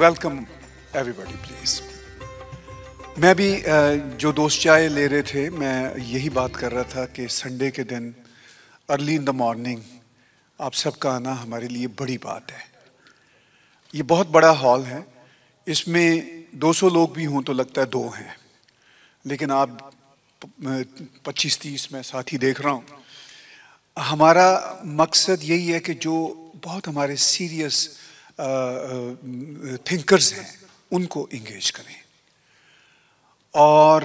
Welcome everybody please मैं भी जो दोस्त चाय ले रहे थे मैं यही बात कर रहा था कि संडे के दिन अर्ली इन द मॉर्निंग आप सबका आना हमारे लिए बड़ी बात है ये बहुत बड़ा हॉल है इसमें 200 लोग भी हों तो लगता है दो हैं लेकिन आप 25-30 में साथ ही देख रहा हूँ हमारा मकसद यही है कि जो बहुत हमारे सीरियस थिंकर्स हैं उनको इंगेज करें और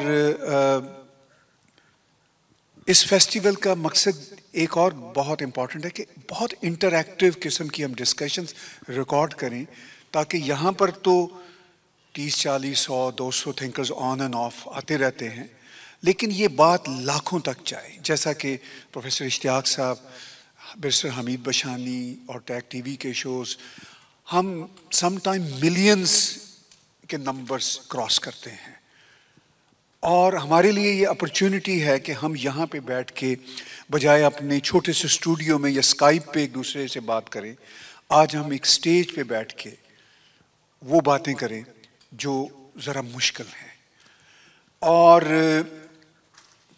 इस फेस्टिवल का मकसद एक और बहुत इम्पॉर्टेंट है कि बहुत इंटरैक्टिव किस्म की हम डिस्कशंस रिकॉर्ड करें ताकि यहाँ पर तो तीस चालीस सौ दो सौ थिंकर्स ऑन एंड ऑफ आते रहते हैं लेकिन ये बात लाखों तक जाए जैसा कि प्रोफेसर इश्तियाक साहब बिरसर हमीद बशानी और टैग टीवी के शोज़ हम समटाइम मिलियंस के नंबर्स क्रॉस करते हैं और हमारे लिए ये अपॉर्चुनिटी है कि हम यहाँ पे बैठ के बजाय अपने छोटे से स्टूडियो में या स्काइप पे एक दूसरे से बात करें आज हम एक स्टेज पे बैठ के वो बातें करें जो ज़रा मुश्किल हैं और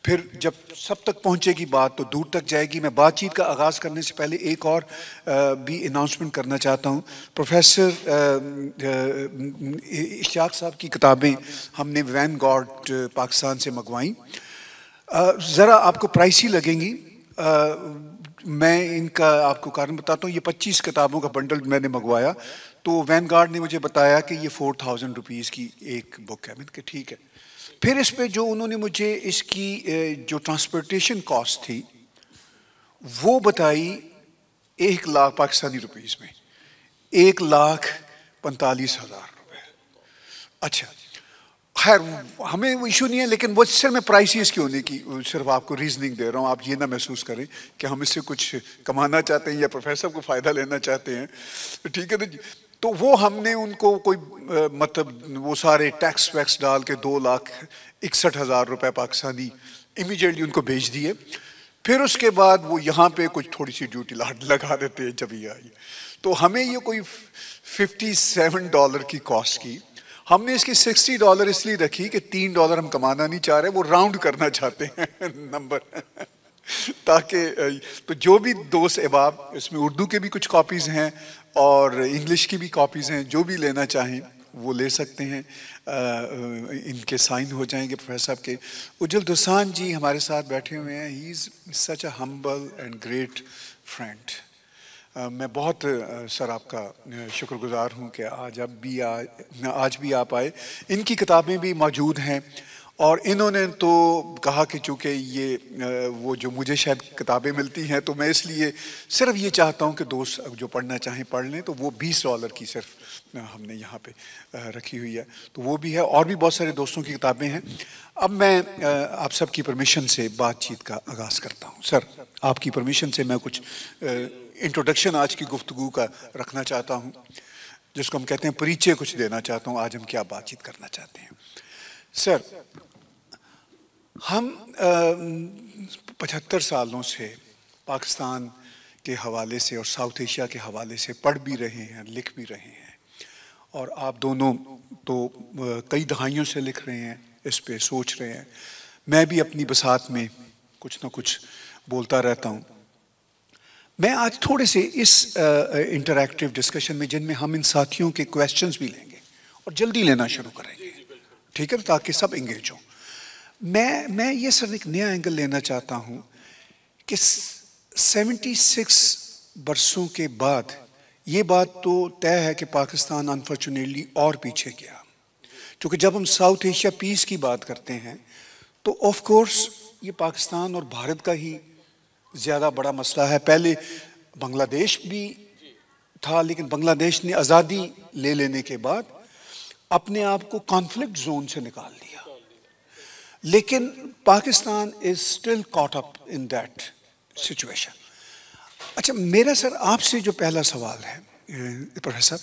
फिर जब सब तक पहुंचेगी बात तो दूर तक जाएगी मैं बातचीत का आगाज़ करने से पहले एक और भी अनाउंसमेंट करना चाहता हूं प्रोफेसर इश्तियाक साहब की किताबें हमने वैन गॉड पाकिस्तान से मंगवाई ज़रा आपको प्राइसी लगेंगी मैं इनका आपको कारण बताता हूँ ये 25 किताबों का बंडल मैंने मंगवाया तो वैन गार्ड ने मुझे बताया कि ये फोर थाउजेंड रुपीज़ की एक बुक है मैंने कहा ठीक है फिर इस पे जो उन्होंने मुझे इसकी जो ट्रांसपोर्टेशन कॉस्ट थी वो बताई एक लाख पाकिस्तानी रुपीस में एक लाख पैंतालीस हज़ार रुपये अच्छा खैर हमें वो इशू नहीं है लेकिन वो सिर्फ मैं प्राइसिस क्यों होने की सिर्फ आपको रीजनिंग दे रहा हूँ आप ये ना महसूस करें कि हम इससे कुछ कमाना चाहते हैं या प्रोफेसर को फ़ायदा लेना चाहते हैं तो ठीक है ना तो तो वो हमने उनको कोई मतलब वो सारे टैक्स वैक्स डाल के दो लाख इकसठ हज़ार रुपये पाकिस्तानी इमीडिएटली उनको भेज दिए फिर उसके बाद वो यहाँ पे कुछ थोड़ी सी ड्यूटी लगा देते हैं जब ये आई तो हमें ये कोई फिफ्टी सेवन डॉलर की कॉस्ट की हमने इसकी सिक्सटी डॉलर इसलिए रखी कि तीन डॉलर हम कमाना नहीं चाह रहे वो राउंड करना चाहते हैं नंबर ताकि तो जो भी दोस्त अहबाब इसमें उर्दू के भी कुछ कॉपीज़ हैं और इंग्लिश की भी कॉपीज़ हैं जो भी लेना चाहें वो ले सकते हैं आ, इनके साइन हो जाएंगे प्रोफेसर साहब के उज्जवल दुसान जी हमारे साथ बैठे हुए हैं he is such a humble and great friend मैं बहुत सर आपका शुक्रगुजार हूं कि आज अब भी आ, आज भी आप आए इनकी किताबें भी मौजूद हैं और इन्होंने तो कहा कि चूँकि ये वो जो मुझे शायद किताबें मिलती हैं तो मैं इसलिए सिर्फ ये चाहता हूँ कि दोस्त जो पढ़ना चाहें पढ़ लें तो वो बीस डॉलर की सिर्फ हमने यहाँ पे रखी हुई है तो वो भी है और भी बहुत सारे दोस्तों की किताबें हैं अब मैं आप सबकी परमिशन से बातचीत का आगाज़ करता हूँ सर आपकी परमिशन से मैं कुछ इंट्रोडक्शन आज की गुफ्तु का रखना चाहता हूँ जिसको हम कहते हैं परिचय कुछ देना चाहता हूँ आज हम क्या बातचीत करना चाहते हैं सर हम पचहत्तर सालों से पाकिस्तान के हवाले से और साउथ एशिया के हवाले से पढ़ भी रहे हैं लिख भी रहे हैं और आप दोनों तो कई दहाइयों से लिख रहे हैं इस पे सोच रहे हैं मैं भी अपनी बसात में कुछ ना कुछ बोलता रहता हूँ मैं आज थोड़े से इस इंटरैक्टिव डिस्कशन में जिनमें हम इन साथियों के क्वेश्चंस भी लेंगे और जल्दी लेना शुरू करेंगे ठीक है ताकि सब इंगेज हों मैं मैं ये सर एक नया एंगल लेना चाहता हूँ कि 76 बरसों के बाद ये बात तो तय है कि पाकिस्तान अनफॉर्चुनेटली और पीछे गया क्योंकि जब हम साउथ एशिया पीस की बात करते हैं तो ऑफ कोर्स ये पाकिस्तान और भारत का ही ज़्यादा बड़ा मसला है पहले बांग्लादेश भी था लेकिन बांग्लादेश ने आज़ादी ले लेने के बाद अपने आप को कॉन्फ्लिक्ट जोन से निकाल लिया लेकिन Pakistan is still caught up in that situation अच्छा मेरा सर आपसे जो पहला सवाल है प्रोफेसर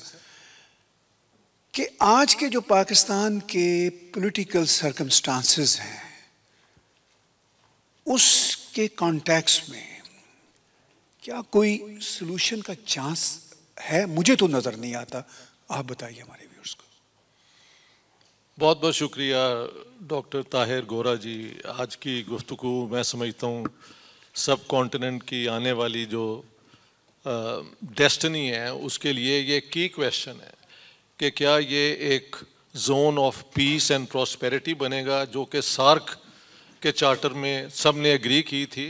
कि आज के जो पाकिस्तान के पॉलिटिकल सर्कमस्टांसिस हैं उसके कॉन्टेक्स में क्या कोई सोल्यूशन का चांस है मुझे तो नज़र नहीं आता आप बताइए हमारे बहुत बहुत शुक्रिया डॉक्टर ताहिर गोरा जी आज की गुफ्तु मैं समझता हूँ सब कॉन्टिनेंट की आने वाली जो डेस्टनी है उसके लिए ये की क्वेश्चन है कि क्या ये एक zone of peace and prosperity बनेगा जो कि सार्क के चार्टर में सब ने एग्री की थी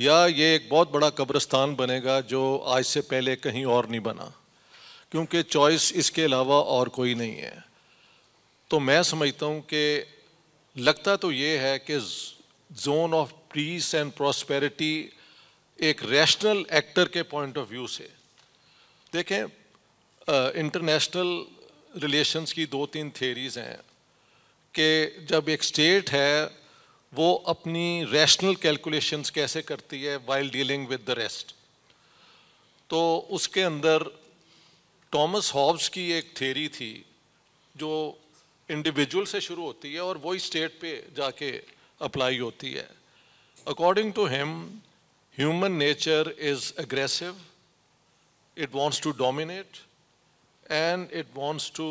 या ये एक बहुत बड़ा कब्रस्तान बनेगा जो आज से पहले कहीं और नहीं बना क्योंकि चॉइस इसके अलावा और कोई नहीं है तो मैं समझता हूँ कि लगता तो ये है कि zone of peace and prosperity एक रैशनल एक्टर के पॉइंट ऑफ व्यू से देखें इंटरनेशनल रिलेशंस की दो तीन थेरीज हैं कि जब एक स्टेट है वो अपनी रैशनल कैलकुलेशंस कैसे करती है while dealing with the rest तो उसके अंदर टॉमस हॉब्स की एक थेरी थी जो इंडिविजुअल से शुरू होती है और वही स्टेट पे जाके अप्लाई होती है according to him human nature is aggressive it wants to dominate and it wants to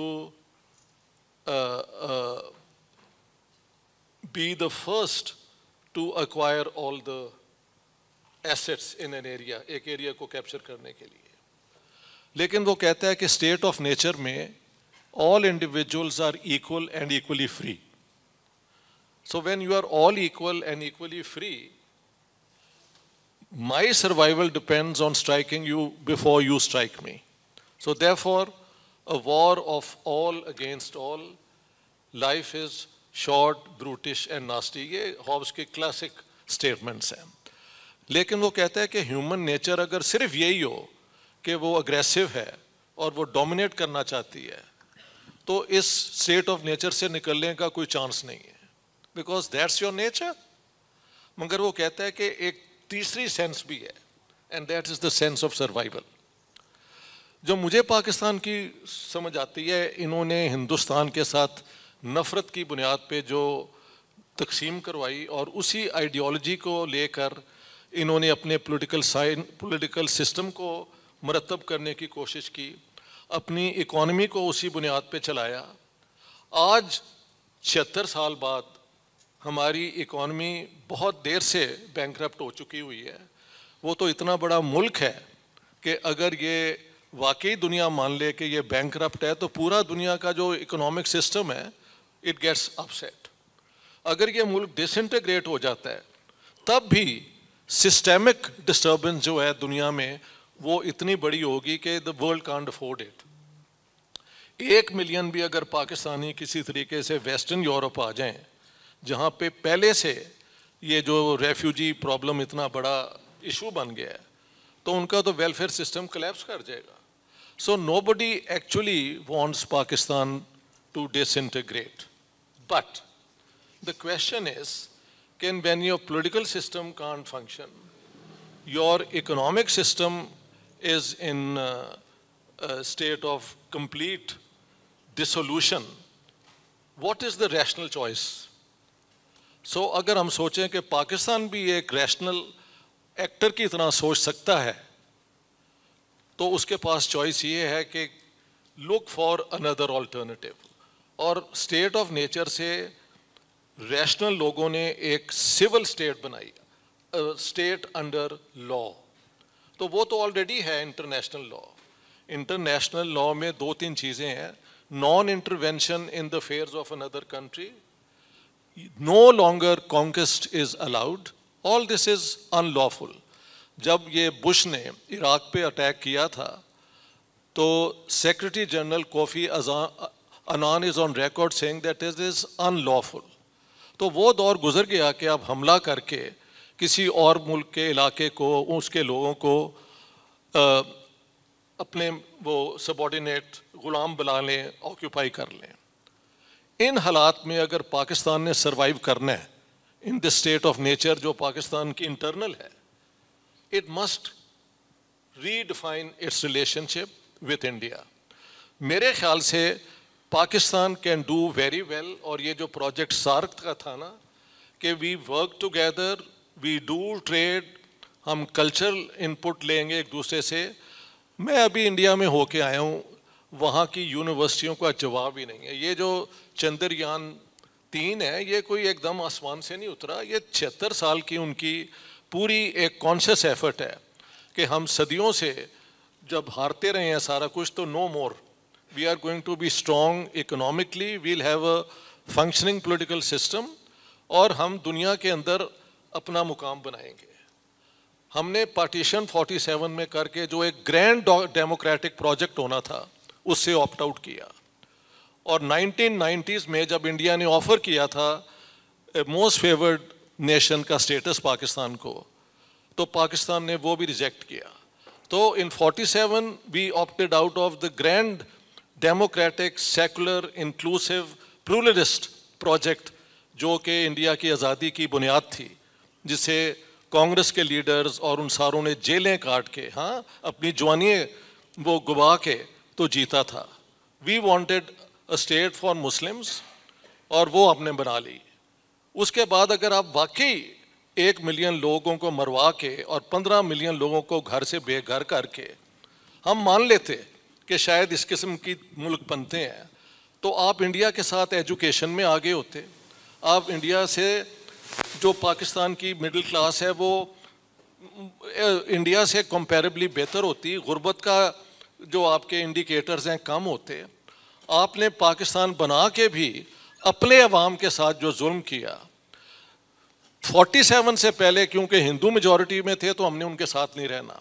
be the first to acquire all the assets in an area एक एरिया को कैप्चर करने के लिए लेकिन वो कहता है कि स्टेट ऑफ नेचर में all individuals are equal and equally free. So when you are all equal and equally free, my survival depends on striking you before you strike me. So therefore, a war of all against all, life is short, brutish, and nasty. ये Hobbes Hobbes' classic statements हैं लेकिन वो कहता है human nature nature अगर सिर्फ यही हो कि वो तो इस स्टेट ऑफ नेचर से निकलने का कोई चांस नहीं है बिकॉज दैट्स योर नेचर मगर वो कहता है कि एक तीसरी सेंस भी है and that is the sense of survival जो मुझे पाकिस्तान की समझ आती है इन्होंने हिंदुस्तान के साथ नफ़रत की बुनियाद पे जो तकसीम करवाई और उसी आइडियोलॉजी को लेकर इन्होंने अपने पॉलिटिकल साइन पॉलिटिकल सिस्टम को मरतब करने की कोशिश की अपनी इकोनमी को उसी बुनियाद पे चलाया आज छिहत्तर साल बाद हमारी इकोनमी बहुत देर से बैंक्रप्ट हो चुकी हुई है वो तो इतना बड़ा मुल्क है कि अगर ये वाकई दुनिया मान ले कि ये बैंक्रप्ट है तो पूरा दुनिया का जो इकोनॉमिक सिस्टम है इट गेट्स अपसेट अगर ये मुल्क डिसइंटीग्रेट हो जाता है तब भी सिस्टेमिक डिस्टर्बेंस जो है दुनिया में वो इतनी बड़ी होगी कि the world can't afford it एक मिलियन भी अगर पाकिस्तानी किसी तरीके से वेस्टर्न यूरोप आ जाएं जहाँ पे पहले से ये जो रेफ्यूजी प्रॉब्लम इतना बड़ा इशू बन गया है तो उनका तो वेलफेयर सिस्टम कलेप्स कर जाएगा so nobody actually wants Pakistan to disintegrate but the question is can when your political system can function your economic system is in uh, a state of complete dissolution, what is the rational choice? So so, अगर हम सोचें कि पाकिस्तान भी एक rational actor की तरह सोच सकता है तो उसके पास चॉइस ये है कि लुक फॉर अनदर ऑल्टरनेटिव और स्टेट ऑफ नेचर से रैशनल लोगों ने एक सिविल स्टेट बनाई स्टेट अंडर लॉ तो वो तो ऑलरेडी है इंटरनेशनल लॉ इंटरनेशनल लॉ में दो तीन चीज़ें हैं non intervention in the affairs of another country no longer conquest is allowed all this is unlawful जब ये बुश ने इराक पे अटैक किया था तो secretary general Kofi Annan is on record saying that is is unlawful तो वो दौर गुजर गया कि आप हमला करके किसी और मुल्क के इलाके को उसके लोगों को आ, अपने वो सबॉर्डिनेट ग़ुलाम बना लें ऑक्यूपाई कर लें इन हालात में अगर पाकिस्तान ने सर्वाइव करना है in the state of nature जो पाकिस्तान की इंटरनल है it must redefine its relationship with India मेरे ख्याल से Pakistan can do very well और ये जो प्रोजेक्ट सार्क का था ना कि we work together we do trade हम कल्चरल इनपुट लेंगे एक दूसरे से मैं अभी इंडिया में होके आया हूँ वहाँ की यूनिवर्सिटियों का जवाब ही नहीं है ये जो चंद्रयान तीन है ये कोई एकदम आसमान से नहीं उतरा ये छिहत्तर साल की उनकी पूरी एक कॉन्शियस एफर्ट है कि हम सदियों से जब हारते रहे हैं सारा कुछ तो no more we are going to be strong economically we'll have a functioning political system और हम दुनिया के अंदर अपना मुकाम बनाएंगे हमने पार्टीशन 47 में करके जो एक ग्रैंड डेमोक्रेटिक प्रोजेक्ट होना था उससे ऑप्ट आउट किया और 1990s में जब इंडिया ने ऑफर किया था मोस्ट फेवर्ड नेशन का स्टेटस पाकिस्तान को तो पाकिस्तान ने वो भी रिजेक्ट किया तो in 47 we opted out of the grand democratic secular inclusive pluralist project जो कि इंडिया की आज़ादी की बुनियाद थी जिसे कांग्रेस के लीडर्स और उन सारों ने जेलें काट के हाँ अपनी जवानी वो गुबा के तो जीता था we wanted a state for Muslims और वो आपने बना ली उसके बाद अगर आप वाकई एक मिलियन लोगों को मरवा के और पंद्रह मिलियन लोगों को घर से बेघर करके हम मान लेते कि शायद इस किस्म की मुल्क बनते हैं तो आप इंडिया के साथ एजुकेशन में आगे होते आप इंडिया से जो पाकिस्तान की मिडिल क्लास है वो इंडिया से कंपेरेबली बेहतर होती गुर्बत का जो आपके इंडिकेटर्स हैं कम होते आपने पाकिस्तान बना के भी अपने अवाम के साथ जो जुल्म किया 47 से पहले क्योंकि हिंदू मेजॉरिटी में थे तो हमने उनके साथ नहीं रहना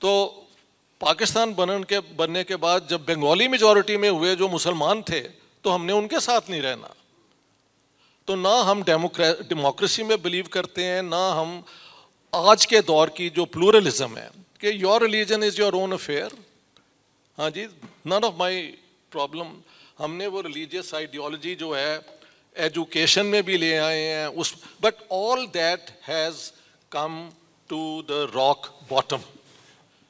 तो पाकिस्तान बनने के बनने के बाद जब बंगाली मेजॉरिटी में हुए जो मुसलमान थे तो हमने उनके साथ नहीं रहना तो ना हम डेमोक्रेसी में बिलीव करते हैं ना हम आज के दौर की जो प्लूरलिज्म है कि your religion is your own affair हाँ जी नन ऑफ माई प्रॉब्लम हमने वो रिलीजियस आइडियोलॉजी जो है एजुकेशन में भी ले आए हैं उस but all that has come to the rock bottom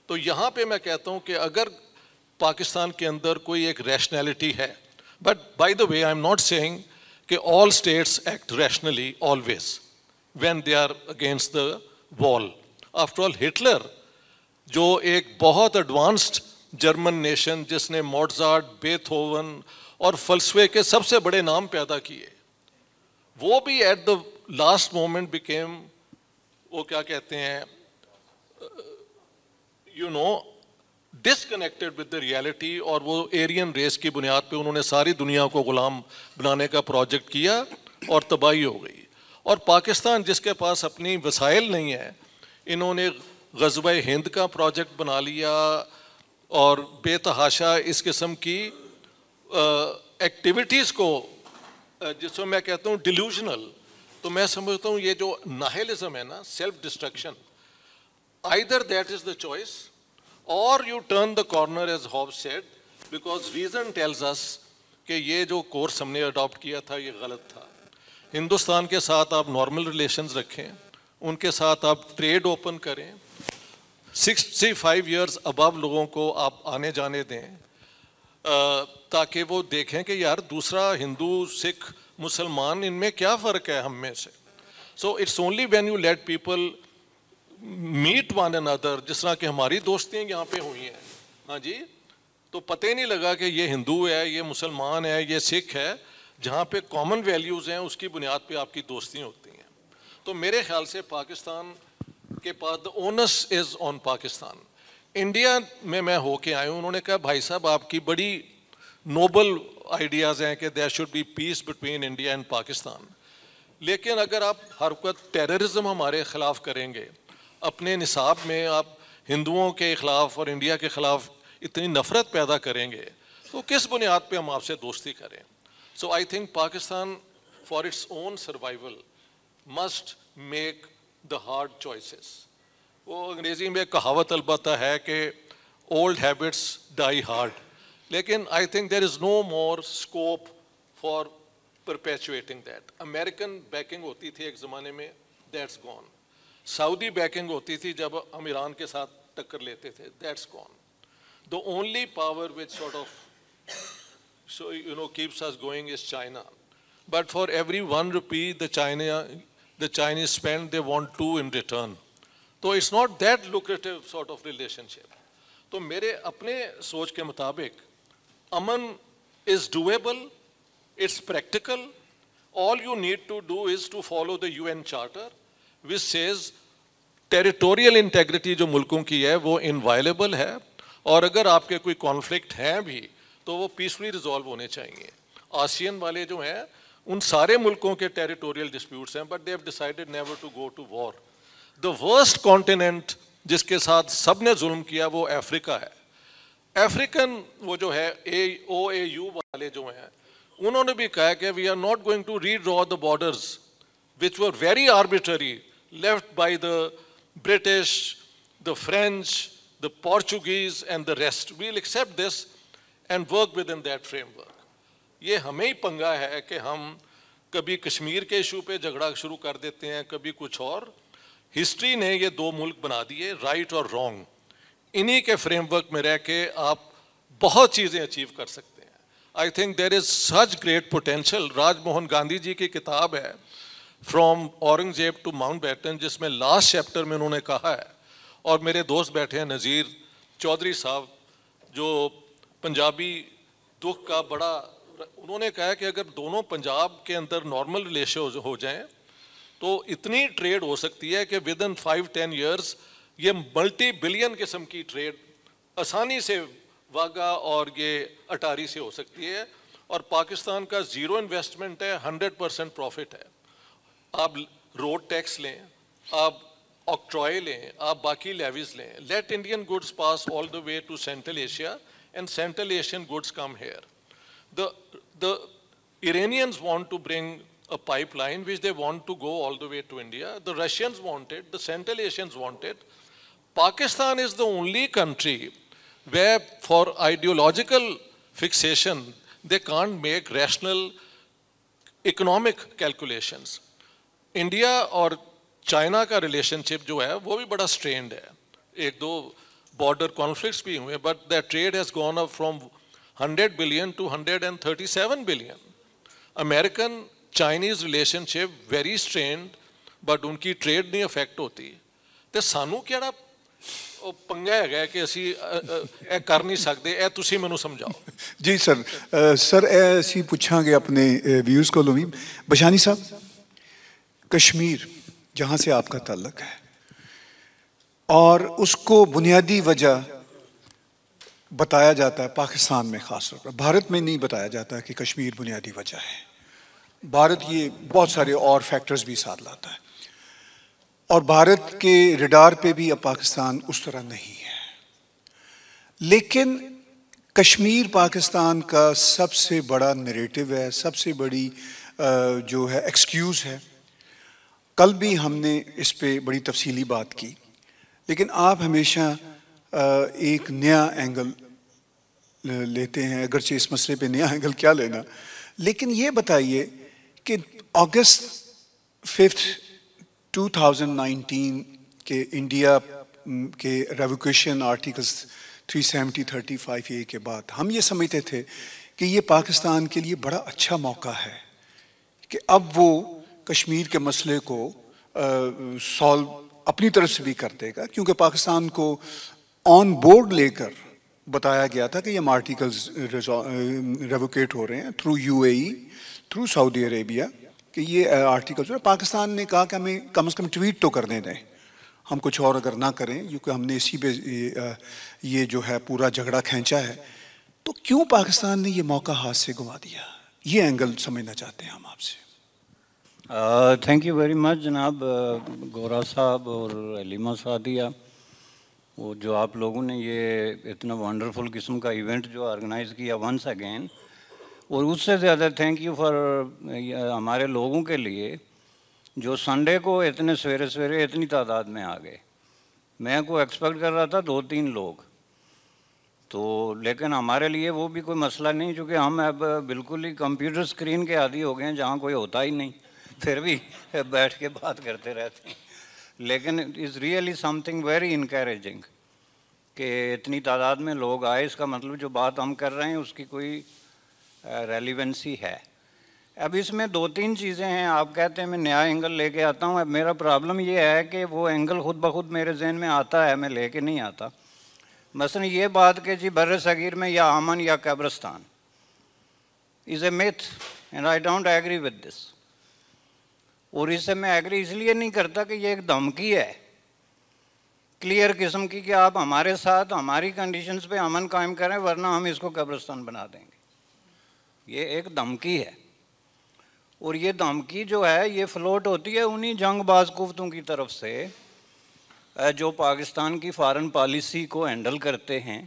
तो यहाँ पे मैं कहता हूँ कि अगर पाकिस्तान के अंदर कोई एक रैशनैलिटी है but by the way I am not saying कि all states act rationally always when they are against the wall after all Hitler जो एक बहुत एडवांस्ड जर्मन नेशन जिसने मोटजार्ड बेथोवन और फलस्वे के सबसे बड़े नाम पैदा किए वो भी at the last moment became वो क्या कहते हैं you know disconnected with the reality और वो एरियन रेस की बुनियाद पे उन्होंने सारी दुनिया को गुलाम बनाने का प्रोजेक्ट किया और तबाही हो गई और पाकिस्तान जिसके पास अपनी वसाइल नहीं है इन्होंने गजब हिंद का प्रोजेक्ट बना लिया और बेतहाशा इस किस्म की एक्टिविटीज़ को जिसको मैं कहता हूँ डिल्यूजनल तो मैं समझता हूँ ये जो नाहलिज़म है ना self destruction either that is the choice और you turn the corner as Hobbes said because reason tells us कि ये जो कोर्स हमने अडॉप्ट किया था ये गलत था हिंदुस्तान के साथ आप नॉर्मल रिलेशन रखें उनके साथ आप ट्रेड ओपन करें सिक्सटी फाइव ईयर्स अबव लोगों को आप आने जाने दें ताकि वो देखें कि यार दूसरा हिंदू सिख मुसलमान इनमें क्या फ़र्क है हम में से so it's only when you let people meet one another जिस तरह की हमारी दोस्तियाँ यहाँ पे हुई हैं हाँ जी तो पता ही नहीं लगा कि ये हिंदू है ये मुसलमान है ये सिख है जहाँ पे कॉमन वैल्यूज़ हैं उसकी बुनियाद पे आपकी दोस्तियाँ होती हैं तो मेरे ख्याल से पाकिस्तान के पास the onus is on Pakistan India में मैं होके आया हूँ उन्होंने कहा भाई साहब आपकी बड़ी नोबल आइडियाज़ हैं कि there should be peace between India and Pakistan लेकिन अगर आप हर वक्त टेररिज्म हमारे ख़िलाफ़ करेंगे अपने निसाब में आप हिंदुओं के ख़िलाफ़ और इंडिया के ख़िलाफ़ इतनी नफ़रत पैदा करेंगे तो किस बुनियाद पर हम आपसे दोस्ती करें so I think Pakistan for its own survival must make the hard choices वो अंग्रेज़ी में कहावत अलबत् है कि ओल्ड हैबिट्स डाई हार्ड लेकिन I think there is no more scope for perpetuating that American backing होती थी एक ज़माने में दैट्स गॉन सऊदी बैकिंग होती थी जब हम ईरान के साथ टक्कर लेते थे that's gone the only power which sort of so you know keeps us going is China but for every one rupee the China the Chinese spend they want two in return तो it's not that lucrative sort of relationship तो मेरे अपने सोच के मुताबिक अमन is doable it's practical you need to do is to follow the U N charter which says territorial integrity जो मुल्कों की है वो इनवायलेबल है और अगर आपके कोई कॉन्फ्लिक्ट हैं भी तो वो पीसफुली रिजॉल्व होने चाहिए आसियन वाले जो हैं उन सारे मुल्कों के टेरिटोरियल डिस्प्यूट्स हैं but they have decided never to go to war the worst continent जिसके साथ सब ने जुल्म किया वो अफ्रीका है अफ्रीकन वो जो है ए ओ ए यू वाले जो हैं उन्होंने भी कहा कि we are not going to redraw the borders which were very arbitrary left by the British, the French, the Portuguese, and the rest. We'll accept this and work within that framework. ये हमें ही पंगा है कि हम कभी कश्मीर के issue पे झगड़ा शुरू कर देते हैं कभी कुछ और हिस्ट्री ने ये दो मुल्क बना दिए राइट और रॉन्ग इन्हीं के फ्रेमवर्क में रह के आप बहुत चीज़ें अचीव कर सकते हैं I think there is such great potential Rajmohan Gandhi ji की किताब है from Aurangzeb to Mountbatten जिसमें लास्ट चैप्टर में उन्होंने कहा है और मेरे दोस्त बैठे हैं नज़ीर चौधरी साहब जो पंजाबी दुख का बड़ा उन्होंने कहा कि अगर दोनों पंजाब के अंदर नॉर्मल रिलेश हो जाएं तो इतनी ट्रेड हो सकती है कि within five ten years ये मल्टी बिलियन किस्म की ट्रेड आसानी से वागा और ये अटारी से हो सकती है और पाकिस्तान का ज़ीरो इन्वेस्टमेंट है हंड्रेड परसेंट प्रॉफिट है आप रोड टैक्स लें आप ऑक्ट्रॉय लें आप बाकी लेविज लें let Indian goods pass all the way to Central Asia and Central Asian goods come here the the Iranians want to bring a pipeline which they want to go all the way to India the Russians wanted the Central Asians wanted Pakistan is the only country way for ideological fixation they can't make rational economic calculations India और China का relationship जो है वो भी बड़ा स्ट्रेंड है एक दो बॉर्डर कॉन्फ्लिक्ट्स भी हुए but the trade has gone up from 100 billion to 137 billion American Chinese relationship very strained but ਉਨਕੀ ਟ੍ਰੇਡ ਨਹੀਂ ਅਫੈਕਟ ਹੋਤੀ ਤੇ ਸਾਨੂੰ ਕਿਹੜਾ ਉਹ ਪੰਗਾ ਹੈਗਾ ਕਿ ਅਸੀਂ ਇਹ ਕਰ ਨਹੀਂ ਸਕਦੇ ਇਹ ਤੁਸੀਂ ਮੈਨੂੰ ਸਮਝਾਓ ਜੀ ਸਰ ਸਰ ਇਹ ਅਸੀਂ ਪੁੱਛਾਂਗੇ ਆਪਣੇ ਵਿਊਜ਼ ਕੋਲੋਂ ਵੀ ਬਸ਼ਾਨੀ ਸਾਹਿਬ कश्मीर जहाँ से आपका ताल्लुक है और उसको बुनियादी वजह बताया जाता है पाकिस्तान में ख़ास तौर पर भारत में नहीं बताया जाता कि कश्मीर बुनियादी वजह है भारत ये बहुत सारे और फैक्टर्स भी साथ लाता है और भारत के रिडार पे भी अब पाकिस्तान उस तरह नहीं है लेकिन कश्मीर पाकिस्तान का सबसे बड़ा नरेटिव है सबसे बड़ी जो है एक्सक्यूज़ है कल भी हमने इस पर बड़ी तफसीली बात की लेकिन आप हमेशा एक नया एंगल लेते हैं अगरचे इस मसले पे नया एंगल क्या लेना लेकिन ये बताइए कि अगस्त फिफ्थ 2019 के इंडिया के रेवोकेशन आर्टिकल्स 370 फाइव ए के बाद हम ये समझते थे कि ये पाकिस्तान के लिए बड़ा अच्छा मौका है कि अब वो कश्मीर के मसले को सॉल्व अपनी तरफ से भी कर देगा क्योंकि पाकिस्तान को ऑन बोर्ड लेकर बताया गया था कि ये आर्टिकल्स रेवोकेट हो रहे हैं through UAE through Saudi Arabia कि ये आर्टिकल्स पाकिस्तान ने कहा कि हमें कम से कम ट्वीट तो करने दें हम कुछ और अगर ना करें क्योंकि हमने इसी पे ये, ये जो है पूरा झगड़ा खींचा है तो क्यों पाकिस्तान ने ये मौका हाथ से गुमा दिया ये एंगल समझना चाहते हैं हम आपसे थैंक यू वेरी मच जनाब गौरा साहब और अलीमा सादिया वो जो आप लोगों ने ये इतना वंडरफुल किस्म का इवेंट जो ऑर्गेनाइज़ किया वंस अगेन और उससे ज़्यादा थैंक यू फॉर हमारे लोगों के लिए जो संडे को इतने सवेरे सवेरे इतनी तादाद में आ गए मैं को एक्सपेक्ट कर रहा था दो तीन लोग तो लेकिन हमारे लिए वो भी कोई मसला नहीं चूँकि हम अब बिल्कुल ही कंप्यूटर स्क्रीन के आदि हो गए हैं जहाँ कोई होता ही नहीं फिर भी बैठ के बात करते रहते हैं लेकिन is really something very increasing कि इतनी तादाद में लोग आए इसका मतलब जो बात हम कर रहे हैं उसकी कोई रेलिवेंसी है अब इसमें दो तीन चीज़ें हैं आप कहते हैं मैं नया एंगल लेके आता हूँ अब मेरा प्रॉब्लम ये है कि वो एंगल ख़ुद ब खुद मेरे जहन में आता है मैं लेके नहीं आता मसलन ये बात कि जी बर सगीर में या अमन या कब्रस्तान is a myth and I don't agree with this और इससे मैं एग्री इसलिए नहीं करता कि ये एक धमकी है क्लियर किस्म की कि आप हमारे साथ हमारी कंडीशंस पे अमन कायम करें वरना हम इसको कब्रस्तान बना देंगे ये एक धमकी है और ये धमकी जो है ये फ्लोट होती है उन्हीं जंग बाजकुफ्तों की तरफ से जो पाकिस्तान की फ़ारन पॉलिसी को हैंडल करते हैं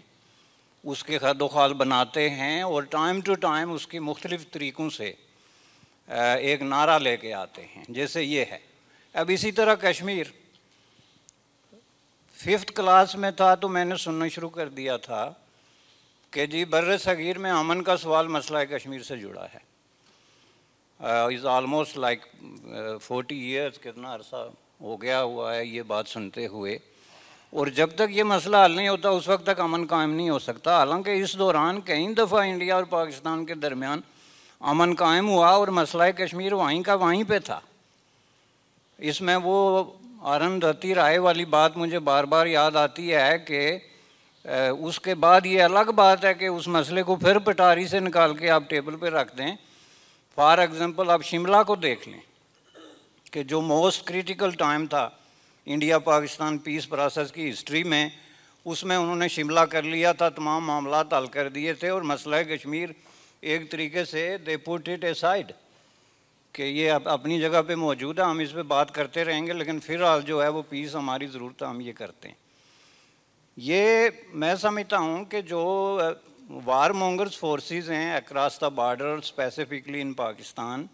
उसके खदोखाल बनाते हैं और टाइम टू टाइम उसकी मुख्तलिफ़ तरीक़ों से एक नारा लेके आते हैं जैसे ये है अब इसी तरह कश्मीर फिफ्थ क्लास में था तो मैंने सुनना शुरू कर दिया था कि जी बर सग़ीर में अमन का सवाल मसला कश्मीर से जुड़ा है is almost like forty years कितना अरसा हो गया हुआ है ये बात सुनते हुए और जब तक ये मसला हल नहीं होता उस वक्त तक अमन कायम नहीं हो सकता हालांकि इस दौरान कई दफ़ा इंडिया और पाकिस्तान के दरमियान अमन कायम हुआ और मसला कश्मीर वहीं का वहीं पे था इसमें वो अरुंधति राय वाली बात मुझे बार बार याद आती है कि उसके बाद ये अलग बात है कि उस मसले को फिर पटारी से निकाल के आप टेबल पे रख दें फॉर एग्ज़ाम्पल आप शिमला को देख लें कि जो मोस्ट क्रिटिकल टाइम था इंडिया पाकिस्तान पीस प्रोसेस की हिस्ट्री में उसमें उन्होंने शिमला कर लिया था तमाम मामला हल कर दिए थे और मसला कश्मीर एक तरीके से they put it aside कि ये अप, अपनी जगह पे मौजूद है हम इस पर बात करते रहेंगे लेकिन फिलहाल जो है वो पीस हमारी ज़रूरत हम ये करते हैं ये मैं समझता हूँ कि जो वार मोंगर्स फोर्सेस हैं across the border specifically in Pakistan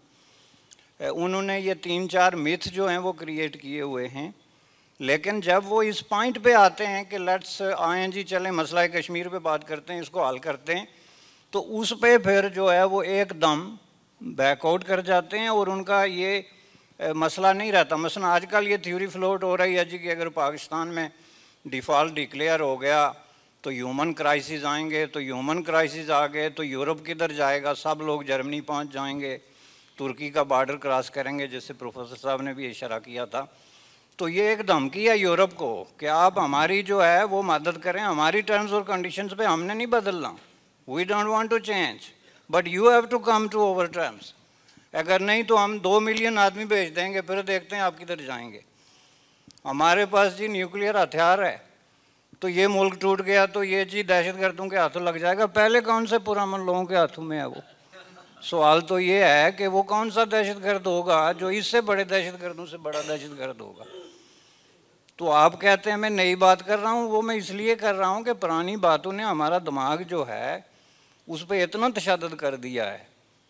उन्होंने ये तीन चार मिथ जो हैं वो क्रिएट किए हुए हैं लेकिन जब वो इस पॉइंट पे आते हैं कि लेट्स आए जी चलें मसला कश्मीर पे बात करते हैं इसको हल करते हैं तो उस पे फिर जो है वो एकदम बैकआउट कर जाते हैं और उनका ये मसला नहीं रहता मसला आजकल ये थ्योरी फ्लोट हो रही है जी कि अगर पाकिस्तान में डिफ़ॉल्ट डिक्लेयर हो गया तो ह्यूमन क्राइसिस आएंगे तो ह्यूमन क्राइसिस आ गए तो यूरोप किधर जाएगा सब लोग जर्मनी पहुंच जाएंगे तुर्की का बॉर्डर क्रॉस करेंगे जैसे प्रोफेसर साहब ने भी इशारा किया था तो ये एक धमकी है यूरोप को कि आप हमारी जो है वो मदद करें हमारी टर्म्स और कंडीशंस पे हमने नहीं बदलना we don't want to change but you have to come to over terms अगर नहीं तो हम दो मिलियन आदमी भेज देंगे फिर देखते हैं आप किधर जाएंगे हमारे पास जी न्यूक्लियर हथियार है तो ये मुल्क टूट गया तो ये जी दहशत गर्दों के हाथों लग जाएगा पहले कौन से पुरामन लोगों के हाथों में है वो सवाल तो ये है कि वो कौन सा दहशतगर्द होगा जो इससे बड़े दहशतगर्दों से बड़ा दहशतगर्द होगा तो आप कहते हैं मैं नई बात कर रहा हूँ वो मैं इसलिए कर रहा हूँ कि पुरानी बातों ने हमारा दिमाग जो है उस पर इतना तशद कर दिया है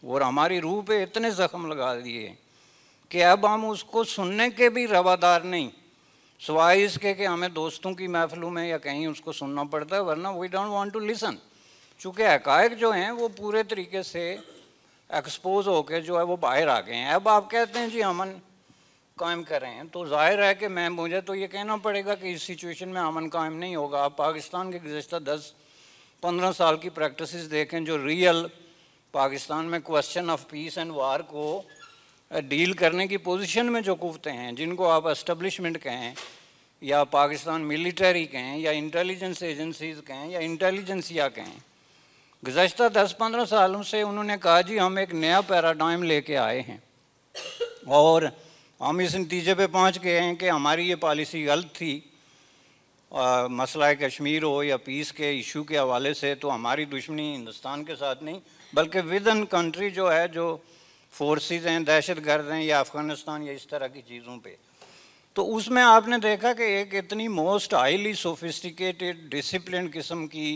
और हमारी रूह पे इतने ज़ख्म लगा दिए कि अब हम उसको सुनने के भी रवादार नहीं सवाए इसके कि हमें दोस्तों की महफिलों में या कहीं उसको सुनना पड़ता है वरना we don't want to listen चूँकि हकायक जो हैं वो पूरे तरीके से एक्सपोज होकर जो है वो बाहर आ गए हैं अब आप कहते हैं जी अमन कायम करें तो जाहिर है कि मैं मुझे तो ये कहना पड़ेगा कि इस सिचुएशन में अमन कायम नहीं होगा आप पाकिस्तान के गुजशत दस पंद्रह साल की प्रैक्टिस देखें जो रियल पाकिस्तान में question of peace and war को डील करने की पोजीशन में जो कुफ्ते हैं जिनको आप एस्टेब्लिशमेंट कहें या पाकिस्तान मिलिट्री कहें या इंटेलिजेंस एजेंसीज कहें या इंटेलिजेंसिया कहें गुजशत दस पंद्रह सालों से उन्होंने कहा जी हम एक नया पैराडाइम लेके आए हैं और हम इस नतीजे पे पहुंच गए हैं कि हमारी ये पॉलिसी गलत थी मसला है कश्मीर हो या पीस के इशू के हवाले से तो हमारी दुश्मनी हिंदुस्तान के साथ नहीं बल्कि विद इन कंट्री जो है जो फोर्सेस हैं दहशत गर्द हैं या अफ़गानिस्तान या इस तरह की चीज़ों पे तो उसमें आपने देखा कि एक इतनी मोस्ट हाईली सोफिस्टिकेटेड डिसिप्लिन किस्म की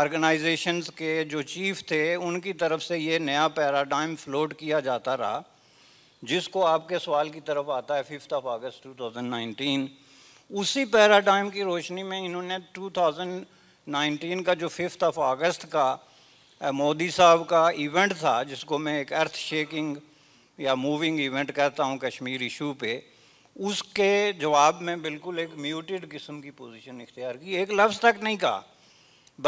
ऑर्गेनाइजेशंस के जो चीफ थे उनकी तरफ से ये नया पैराडाइम फ्लोट किया जाता रहा जिसको आपके सवाल की तरफ आता है फिफ्थ ऑफ अगस्त 2019 उसी पैराडाइम की रोशनी में इन्होंने 2019 का जो फिफ्थ ऑफ अगस्त का मोदी साहब का इवेंट था जिसको मैं एक अर्थ शेकिंग या मूविंग इवेंट कहता हूँ कश्मीर इशू पे उसके जवाब में बिल्कुल एक म्यूटेड किस्म की पोजीशन इख्तियार की एक लफ्ज़ तक नहीं कहा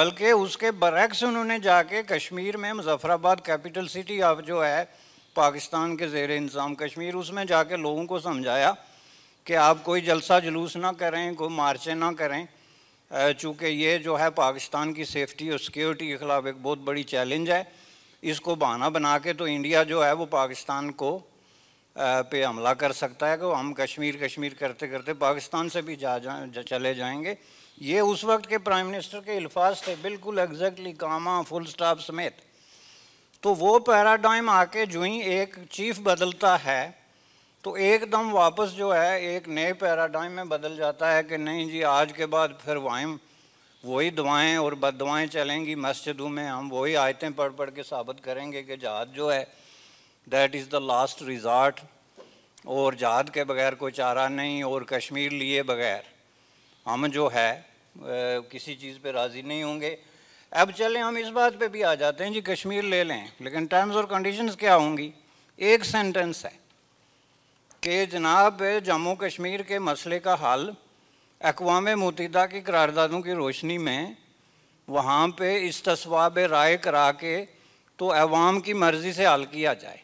बल्कि उसके बरक्स उन्होंने जाके कश्मीर में मुजफ़राबाद कैपिटल सिटी ऑफ जो है पाकिस्तान के जेर इंतज़ाम कश्मीर उसमें जाके लोगों को समझाया कि आप कोई जलसा जुलूस ना करें कोई मार्चें ना करें चूँकि ये जो है पाकिस्तान की सेफ्टी और सिक्योरिटी के ख़िलाफ़ एक बहुत बड़ी चैलेंज है इसको बहाना बना के तो इंडिया जो है वो पाकिस्तान को पे हमला कर सकता है कि तो हम कश्मीर कश्मीर करते करते पाकिस्तान से भी जा, जा, चले जाएंगे ये उस वक्त के प्राइम मिनिस्टर के अल्फाज थे बिल्कुल एग्जैक्टली कामा फुल स्टाफ समेत तो वो पैराडाइम आके जो ही एक चीफ बदलता है तो एकदम वापस जो है एक नए पैराडाइम में बदल जाता है कि नहीं जी आज के बाद फिर वाइम वही दुआएं और बदवाएँ चलेंगी मस्जिदों में हम वही आयतें पढ़ पढ़ के साबित करेंगे कि जहाज जो है that is the last resort और जहाज के बगैर कोई चारा नहीं और कश्मीर लिए बगैर हम जो है किसी चीज़ पे राज़ी नहीं होंगे अब चलें हम इस बात पे भी आ जाते हैं जी कश्मीर ले लें लेकिन टर्म्स और कंडीशंस क्या होंगी एक सेंटेंस है कि जनाब जम्मू कश्मीर के मसले का हल अकवा मतदा की करारदादों की रोशनी में वहाँ पे तस्वाब राय करा के तो अवाम की मर्ज़ी से हल किया जाए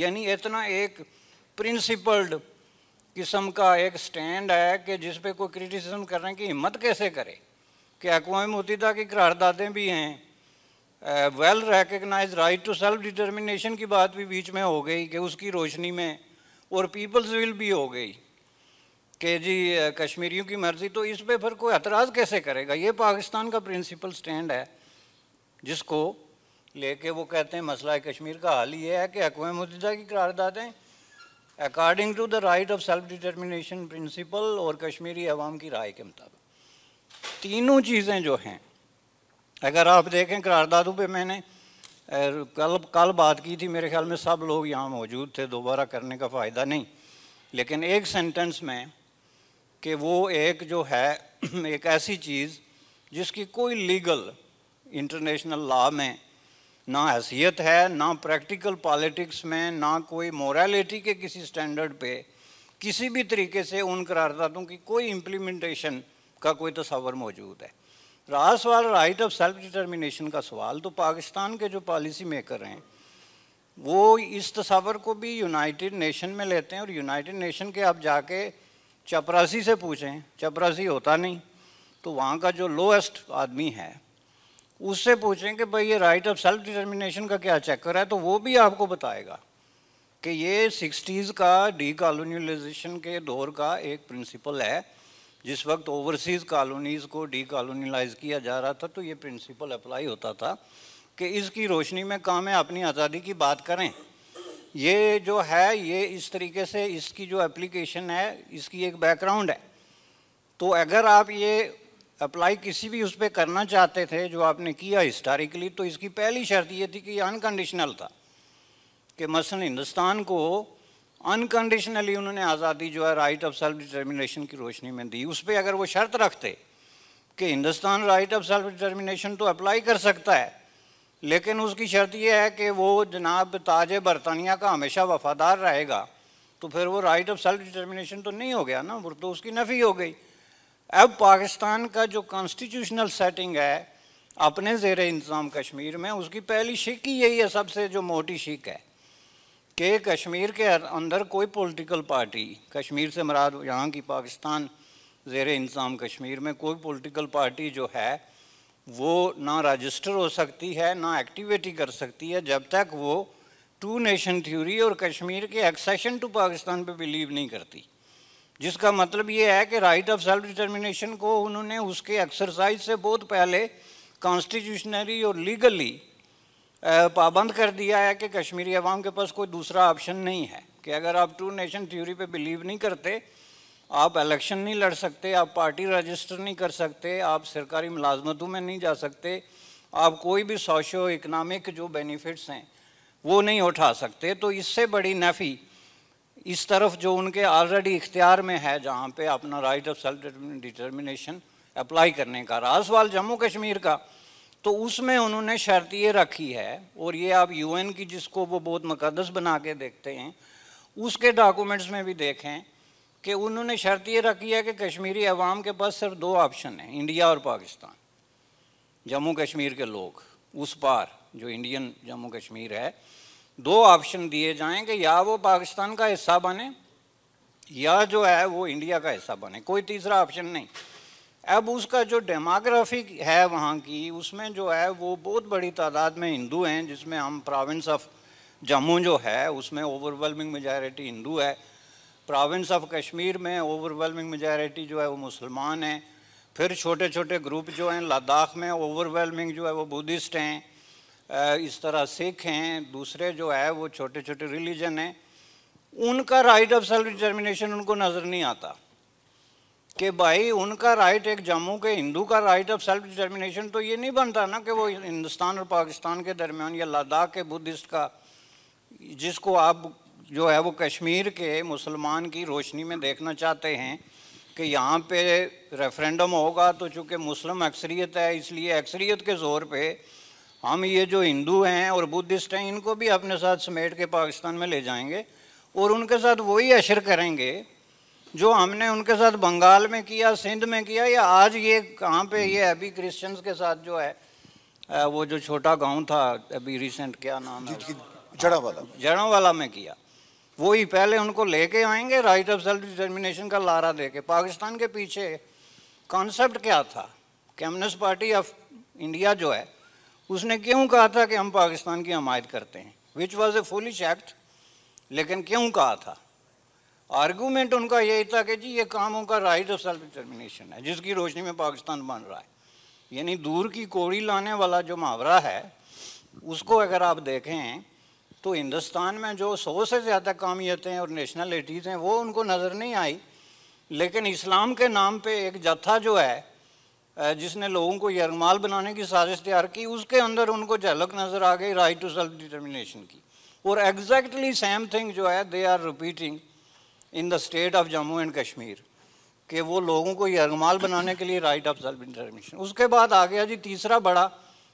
यानी इतना एक प्रिंसिपल्ड किस्म का एक स्टैंड है कि जिस पे कोई क्रिटिसिज्म करने की हिम्मत कैसे करे कि अकवा मतदा की करारदादें भी हैं well recognize right to self determination की बात भी बीच में हो गई कि उसकी रोशनी में और पीपल्स विल भी हो गई कि जी कश्मीरियों की मर्ज़ी तो इस पे फिर कोई एतराज़ कैसे करेगा ये पाकिस्तान का प्रिंसिपल स्टैंड है जिसको लेके वो कहते हैं मसला है कश्मीर का हाल ये है कि अकवा मुतहदा की करारदादें according to the right of self determination principle और कश्मीरी अवाम की राय के मुताबिक तीनों चीज़ें जो हैं अगर आप देखें करारदादों पे मैंने कल कल बात की थी मेरे ख्याल में सब लोग यहाँ मौजूद थे दोबारा करने का फ़ायदा नहीं लेकिन एक सेंटेंस में कि वो एक जो है एक ऐसी चीज़ जिसकी कोई लीगल इंटरनेशनल लॉ में ना हैसियत है ना प्रैक्टिकल पॉलिटिक्स में ना कोई मोरालिटी के किसी स्टैंडर्ड पे किसी भी तरीके से उन करारदादों की कोई इम्प्लीमेंटेशन का कोई तस्वर मौजूद है रहा सवाल राइट ऑफ सेल्फ डिटर्मिनेशन का सवाल तो पाकिस्तान के जो पॉलिसी मेकर हैं वो इस तस्वर को भी यूनाइटेड नेशन में लेते हैं और यूनाइटेड नेशन के आप जाके चपरासी से पूछें चपरासी होता नहीं तो वहाँ का जो लोएस्ट आदमी है उससे पूछें कि भाई ये राइट ऑफ सेल्फ डिटर्मिनेशन का क्या चक्कर है तो वो भी आपको बताएगा कि ये सिक्सटीज़ का डी के दौर का एक प्रिंसिपल है जिस वक्त ओवरसीज़ कॉलोनीज़ को डी कॉलोनीलाइज किया जा रहा था तो ये प्रिंसिपल अप्लाई होता था कि इसकी रोशनी में काम है अपनी आज़ादी की बात करें ये जो है ये इस तरीके से इसकी जो एप्लीकेशन है इसकी एक बैकग्राउंड है तो अगर आप ये अप्लाई किसी भी उस पर करना चाहते थे जो आपने किया हिस्टारिकली तो इसकी पहली शर्त ये थी कि अनकंडीशनल था कि मसलन हिंदुस्तान को अनकंडीशनली उन्होंने आज़ादी जो है राइट ऑफ सेल्फ डिटर्मिनेशन की रोशनी में दी उस पर अगर वो शर्त रखते कि Hindustan right of self determination तो अप्लाई कर सकता है लेकिन उसकी शर्त यह है कि वो जनाब ताज बरतानिया का हमेशा वफादार रहेगा तो फिर वो राइट ऑफ सेल्फ डिटर्मिनेशन तो नहीं हो गया ना वो तो उसकी नफ़ी हो गई अब पाकिस्तान का जो कॉन्स्टिट्यूशनल सेटिंग है अपने ज़ेर इंतज़ाम कश्मीर में उसकी पहली शिक ही यही है सबसे जो मोटी शिक है कि कश्मीर के अंदर कोई पॉलिटिकल पार्टी कश्मीर से मराद यहाँ की पाकिस्तान ज़ेर इंसाम कश्मीर में कोई पॉलिटिकल पार्टी जो है वो ना रजिस्टर हो सकती है ना एक्टिविटी कर सकती है जब तक वो टू नेशन थ्योरी और कश्मीर के एक्सेशन टू पाकिस्तान पे बिलीव नहीं करती जिसका मतलब ये है कि राइट ऑफ सेल्फ डिटर्मिनेशन को उन्होंने उसके एक्सरसाइज से बहुत पहले कॉन्स्टिट्यूशनरी और लीगली पाबंद कर दिया है कि कश्मीरी अवाम के पास कोई दूसरा ऑप्शन नहीं है कि अगर आप टू नेशन थ्योरी पे बिलीव नहीं करते आप इलेक्शन नहीं लड़ सकते आप पार्टी रजिस्टर नहीं कर सकते आप सरकारी मुलाजमतों में नहीं जा सकते आप कोई भी सोशो इकनॉमिक जो बेनिफिट्स हैं वो नहीं उठा सकते तो इससे बड़ी नफ़ी इस तरफ जो उनके ऑलरेडी इख्तियार में है जहाँ पे अपना right of self determination apply करने का रहा सवाल जम्मू कश्मीर का तो उसमें उन्होंने शर्त ये रखी है और ये आप यूएन की जिसको वो बहुत मुकदस बना के देखते हैं उसके डॉक्यूमेंट्स में भी देखें कि उन्होंने शर्त ये रखी है कि कश्मीरी अवाम के पास सिर्फ दो ऑप्शन हैं इंडिया और पाकिस्तान जम्मू कश्मीर के लोग उस पार जो इंडियन जम्मू कश्मीर है दो ऑप्शन दिए जाएं कि या वो पाकिस्तान का हिस्सा बने या जो है वो इंडिया का हिस्सा बने कोई तीसरा ऑप्शन नहीं अब उसका जो डेमोग्राफिक है वहाँ की उसमें जो है वो बहुत बड़ी तादाद में हिंदू हैं जिसमें हम प्रोविंस ऑफ जम्मू जो है उसमें ओवरवेलमिंग मेजॉरिटी हिंदू है प्रोविंस ऑफ कश्मीर में ओवरवेलमिंग मेजॉरिटी जो है वो मुसलमान हैं फिर छोटे छोटे ग्रुप जो हैं लद्दाख में ओवरवेलमिंग जो है वो बुद्धिस्ट हैं इस तरह सिख हैं दूसरे जो है वो छोटे छोटे रिलीजन हैं उनका राइट ऑफ सेल्फ डिटर्मिनेशन उनको नज़र नहीं आता कि भाई उनका राइट एक जम्मू के हिंदू का राइट ऑफ सेल्फ डिटर्मिनेशन तो ये नहीं बनता ना कि वो हिंदुस्तान और पाकिस्तान के दरमियान या लद्दाख के बुद्धिस्ट का जिसको आप जो है वो कश्मीर के मुसलमान की रोशनी में देखना चाहते हैं कि यहाँ पे रेफरेंडम होगा तो चूँकि मुस्लिम अक्सरीत है इसलिए अक्सरीत के ज़ोर पे हम ये जो हिंदू हैं और बुद्धिस्ट हैं इनको भी अपने साथ समेट के पाकिस्तान में ले जाएंगे और उनके साथ वही अशर करेंगे जो हमने उनके साथ बंगाल में किया सिंध में किया या आज ये कहाँ पे ये अभी क्रिश्चियंस के साथ जो है वो जो छोटा गांव था अभी रिसेंट क्या नाम है जड़ावाला जड़ावाला में किया वो ही पहले उनको लेके आएंगे राइट ऑफ सेल्फ डिटर्मिनेशन का लारा दे के पाकिस्तान के पीछे कॉन्सेप्ट क्या था कम्युनिस्ट पार्टी ऑफ इंडिया जो है उसने क्यों कहा था कि हम पाकिस्तान की हमायत करते हैं which was a foolish act लेकिन क्यों कहा था आर्गूमेंट उनका यही था कि जी ये कामों का राइट ऑफ सेल्फ डिटर्मिनेशन है जिसकी रोशनी में पाकिस्तान बन रहा है यानी दूर की कोड़ी लाने वाला जो मुहावरा है उसको अगर आप देखें तो हिंदुस्तान में जो सौ से ज़्यादा कामियतें और नेशनलिटीज़ हैं वो उनको नज़र नहीं आई लेकिन इस्लाम के नाम पे एक जत्था जो है जिसने लोगों को यरमाल बनाने की साजिश तैयार की उसके अंदर उनको झलक नज़र आ गई राइट टू सेल्फ डिटर्मिनेशन की और एग्जैक्टली सेम थिंग जो है they are repeating in the state of Jammu and Kashmir कि वो लोगों को यरगमाल बनाने के लिए राइट ऑफ सेल्फ डिटर्मिनेशन उसके बाद आ गया जी तीसरा बड़ा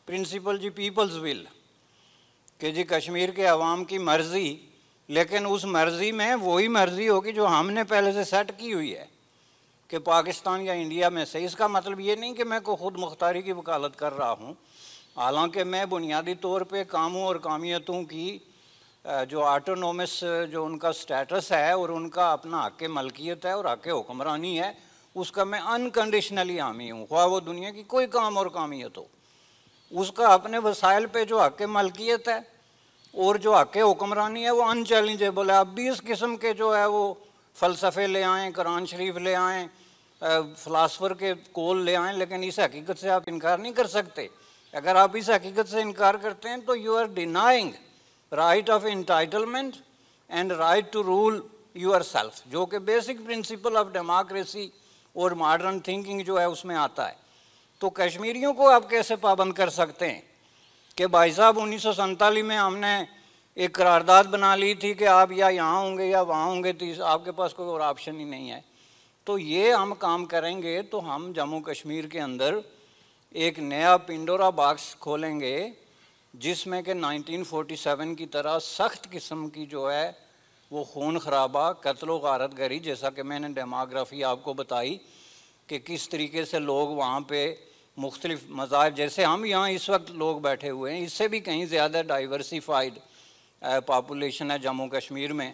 प्रिंसिपल जी पीपल्स विल कि जी कश्मीर के अवाम की मर्ज़ी लेकिन उस मर्ज़ी में वही मर्ज़ी होगी जो हमने पहले से सेट की हुई है कि पाकिस्तान या इंडिया में से इसका मतलब ये नहीं कि मैं को खुद मुख्तारी की वकालत कर रहा हूँ हालांकि मैं बुनियादी तौर पे कामों और कामियतों की जो ऑटोनोमस जो उनका स्टेटस है और उनका अपना हक मलकियत है और हक हुक्मरानी है उसका मैं अनकंडीशनली हामी हूँ ख्वा वो दुनिया की कोई काम और कामियत हो उसका अपने वसाइल पे जो हक मलकियत है और जो हक हुक्मरानी है वो अनचैलेंजेबल है अब भी इस किस्म के जो है वो फ़लसफ़े ले आएँ कुरान शरीफ ले आएँ फ़लासफ़र के कोल ले आएँ लेकिन इस हकीकत से आप इनकार नहीं कर सकते अगर आप इस हकीकत से इनकार करते हैं तो you are denying right of entitlement and right to rule yourself जो कि बेसिक प्रिंसिपल ऑफ डेमोक्रेसी और मॉडर्न थिंकिंग जो है उसमें आता है तो कश्मीरियों को आप कैसे पाबंद कर सकते हैं कि भाई साहब उन्नीस में हमने एक करारदाद बना ली थी कि आप या यहाँ होंगे या वहाँ होंगे तो आपके पास कोई और ऑप्शन ही नहीं है तो ये हम काम करेंगे तो हम जम्मू कश्मीर के अंदर एक नया पिंडोरा बॉक्स खोलेंगे जिसमें कि 1947 की तरह सख्त किस्म की जो है वो खून खराबा कत्लो गारत गरी जैसा कि मैंने डेमाग्राफी आपको बताई कि किस तरीके से लोग वहाँ पे मुख्तलिफ मजाब जैसे हम यहाँ इस वक्त लोग बैठे हुए हैं इससे भी कहीं ज़्यादा डाइवर्सिफाइड पापोलेशन है जम्मू कश्मीर में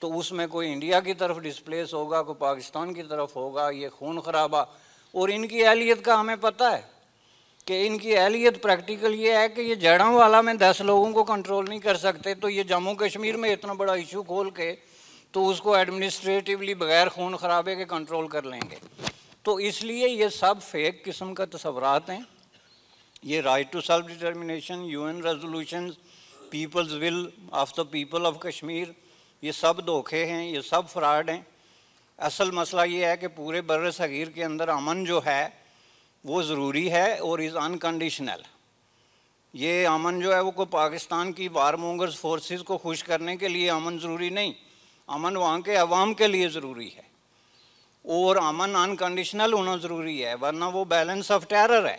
तो उसमें कोई इंडिया की तरफ डिस्प्लेस होगा कोई पाकिस्तान की तरफ होगा ये खून खराबा और इनकी अहलीत का हमें पता है कि इनकी अहलियत प्रैक्टिकल ये है कि ये जड़ों वाला में दस लोगों को कंट्रोल नहीं कर सकते तो ये जम्मू कश्मीर में इतना बड़ा इशू खोल के तो उसको एडमिनिस्ट्रेटिवली बगैर खून खराबे के कंट्रोल कर लेंगे तो इसलिए ये सब फेक किस्म का तस्वरत हैं ये right to self determination U N resolution people's will of the people of Kashmir ये सब धोखे हैं ये सब फ्रॉड हैं असल मसला ये है कि पूरे बर सग़ीर के अंदर अमन जो है वो ज़रूरी है और इज़ अनकंडीशनल ये अमन जो है वो को पाकिस्तान की वार मोंगर्स फोर्सेस को खुश करने के लिए अमन ज़रूरी नहीं अमन वहाँ के अवाम के लिए ज़रूरी है और अमन अनकंडीशनल होना ज़रूरी है वरना वो बैलेंस ऑफ टेरर है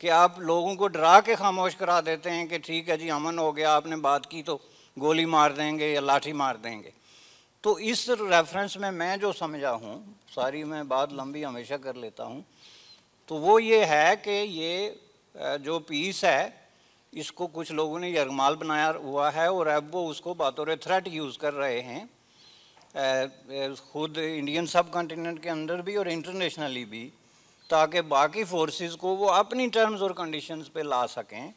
कि आप लोगों को डरा के खामोश करा देते हैं कि ठीक है जी अमन हो गया आपने बात की तो गोली मार देंगे या लाठी मार देंगे तो इस रेफरेंस में मैं जो समझा हूँ सारी मैं बात लंबी हमेशा कर लेता हूँ तो वो ये है कि ये जो पीस है इसको कुछ लोगों ने यरमाल बनाया हुआ है और अब वो उसको बतौर थ्रेट यूज़ कर रहे हैं खुद इंडियन सब कॉन्टीनेंट के अंदर भी और इंटरनेशनली भी ताकि बाकी फोर्सेस को वो अपनी टर्म्स और कंडीशंस पे ला सकें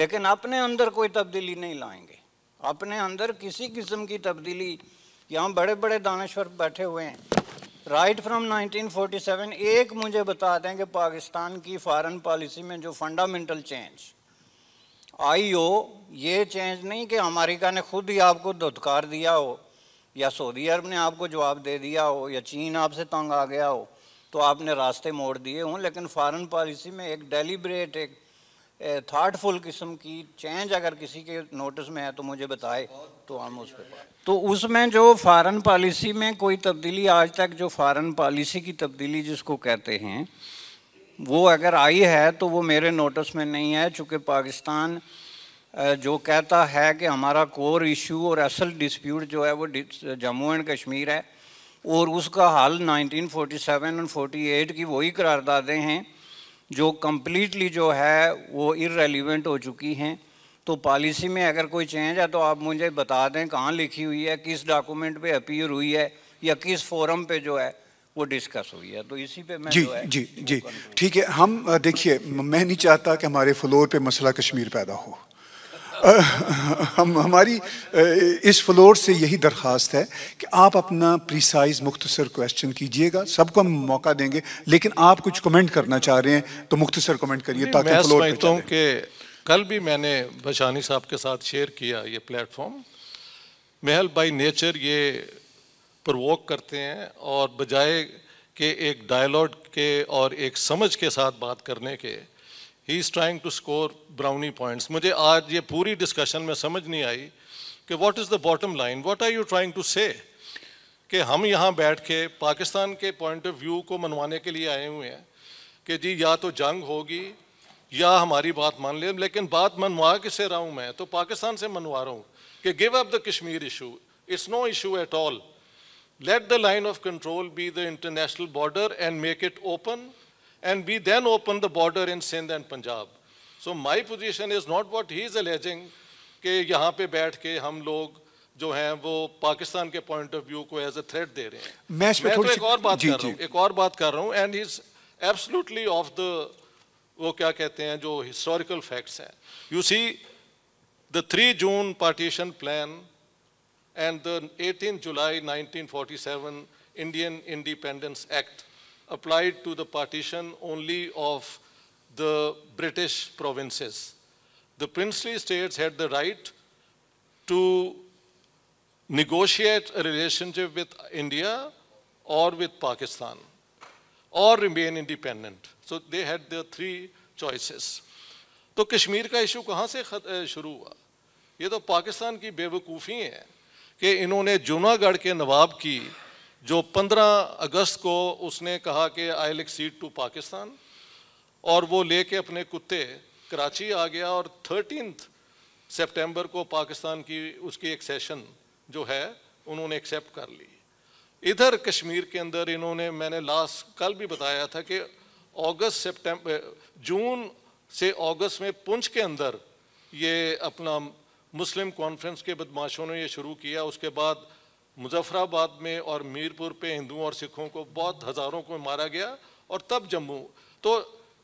लेकिन अपने अंदर कोई तब्दीली नहीं लाएंगे अपने अंदर किसी किस्म की तब्दीली यहाँ बड़े बड़े दानश्वर बैठे हुए हैं राइट फ्रॉम 1947 एक मुझे बता दें कि पाकिस्तान की फॉरेन पॉलिसी में जो फंडामेंटल चेंज आई हो ये चेंज नहीं कि अमेरिका ने खुद ही आपको धुतकार दिया हो या सऊदी अरब ने आपको जवाब दे दिया हो या चीन आपसे तंग आ गया हो तो आपने रास्ते मोड़ दिए हों लेकिन फॉरेन पॉलिसी में एक डेलीब्रेट एक थाटफुल किस्म की चेंज अगर किसी के नोटिस में है तो मुझे बताए तो हम उस पर तो उसमें जो फ़ॉरन पॉलिसी में कोई तब्दीली आज तक जो फ़ारन पॉलिसी की तब्दीली जिसको कहते हैं वो अगर आई है तो वो मेरे नोटिस में नहीं है चूँकि पाकिस्तान जो कहता है कि हमारा कोर इशू और असल डिस्प्यूट जो है वो जम्मू एंड कश्मीर है और उसका हल 1947 और 48 की वही करारदादें हैं जो कम्प्लीटली जो है वो इरेलीवेंट हो चुकी हैं तो पॉलिसी में अगर कोई चेंज है तो आप मुझे बता दें कहाँ लिखी हुई है किस डॉक्यूमेंट पे अपीयर हुई है या किस फोरम पे जो है वो डिस्कस हुई है तो इसी पे मैं जी जी जी ठीक है हम देखिए मैं नहीं चाहता कि हमारे फ्लोर पे मसला कश्मीर पैदा हो हम हमारी इस फ्लोर से यही दरख्वास्त है कि आप अपना प्रिसाइज मुख्तसर क्वेश्चन कीजिएगा सबको हम मौका देंगे लेकिन आप कुछ कमेंट करना चाह रहे हैं तो मुख्तसर कमेंट करिए ताकि फ्लोर समझता हूँ कि कल भी मैंने बशानी साहब के साथ शेयर किया ये प्लेटफॉर्म महल बाई नेचर ये प्रवोक करते हैं और बजाय के एक डायलॉग के और एक समझ के साथ बात करने के ही is trying to score brownie points मुझे आज ये पूरी डिस्कशन में समझ नहीं आई कि what is the bottom line what are you trying to say कि हम यहाँ बैठ के पाकिस्तान के पॉइंट ऑफ व्यू को मनवाने के लिए आए हुए हैं कि जी या तो जंग होगी या हमारी बात मान ले लेकिन बात मनवा से रहा हूँ मैं तो पाकिस्तान से मनवा रहा हूँ कि give up the Kashmir issue it's no issue at all let the line of control be the international border and make it open and be then open the border in Sindh and Punjab so my position is not what he is alleging कि यहाँ पे बैठ के हम लोग जो हैं वो पाकिस्तान के पॉइंट ऑफ व्यू को एज ए थ्रेट दे रहे हैं मैं, मैं तो एक और बात जी, कर रहा हूँ एक और बात कर रहा हूँ and is absolutely of the वो क्या कहते हैं जो हिस्टोरिकल फैक्ट्स हैं you see the three June partition plan and the eighteen July 1947 Indian independence act applied to the partition only of the British provinces. The princely states had the right to negotiate a relationship with India or with Pakistan or remain independent. So they had their three choices. तो Kashmir ka issue kahan se shuru hua? Ye to Pakistan ki बेवकूफ़ी hai ke inhone Junagadh ke nawab ki jo 15 august ko usne kaha ke I'll accede to Pakistan और वो लेके अपने कुत्ते कराची आ गया और thirteen सितंबर को पाकिस्तान की उसकी एक सेशन जो है उन्होंने एक्सेप्ट कर ली इधर कश्मीर के अंदर इन्होंने मैंने लास्ट कल भी बताया था कि अगस्त सितंबर जून से अगस्त में पुंछ के अंदर ये अपना मुस्लिम कॉन्फ्रेंस के बदमाशों ने ये शुरू किया उसके बाद मुजफ्फराबाद में और मीरपुर पे हिंदुओं और सिखों को बहुत हज़ारों को मारा गया और तब जम्मू तो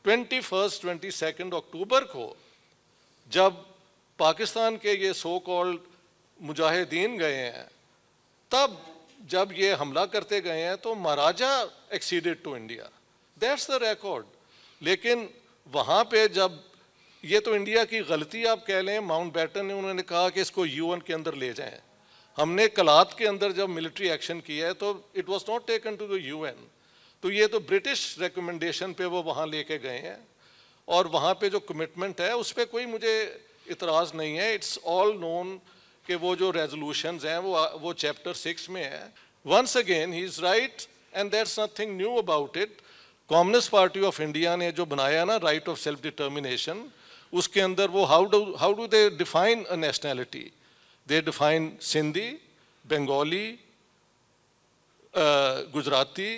twenty first twenty second October को जब पाकिस्तान के ये सो कॉल्ड मुजाहिदीन गए हैं तब जब ये हमला करते गए हैं तो maharaja acceded to India that's the record लेकिन वहाँ पे जब ये तो इंडिया की गलती आप कह लें माउंट बैटन ने उन्होंने कहा कि इसको यूएन के अंदर ले जाएं हमने कलात के अंदर जब मिलिट्री एक्शन किया है तो it was not taken to the UN तो ये तो ब्रिटिश रिकमेंडेशन पे वो वहाँ लेके गए हैं और वहाँ पे जो कमिटमेंट है उस पर कोई मुझे इतराज़ नहीं है इट्स ऑल नोन के वो जो रेजोल्यूशन हैं वो वो चैप्टर सिक्स में है once again he is right and there nothing new about it communist party of India ने जो बनाया ना राइट ऑफ सेल्फ डिटर्मिनेशन उसके अंदर वो how do how do they define a nationality they define Sindhi Bengali Gujarati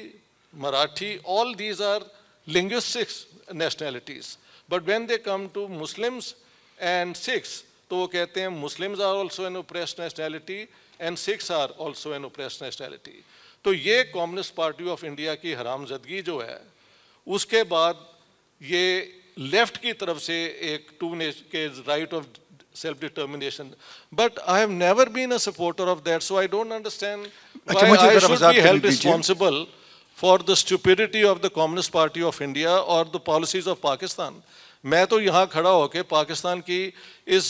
Marathi, all these are linguistic nationalities. But when they come to Muslims and Sikhs, तो वो कहते हैं Muslims are also an oppress nationality and Sikhs are also an oppress nationality तो ये communist party of India की हरामजदगी जो है उसके बाद ये लेफ्ट की तरफ से एक टू के right of self determination but i have never been a supporter of that so i don't understand why i should be held responsible for the stupidity of the communist party of India और the policies of Pakistan मैं तो यहाँ खड़ा होकर पाकिस्तान की इस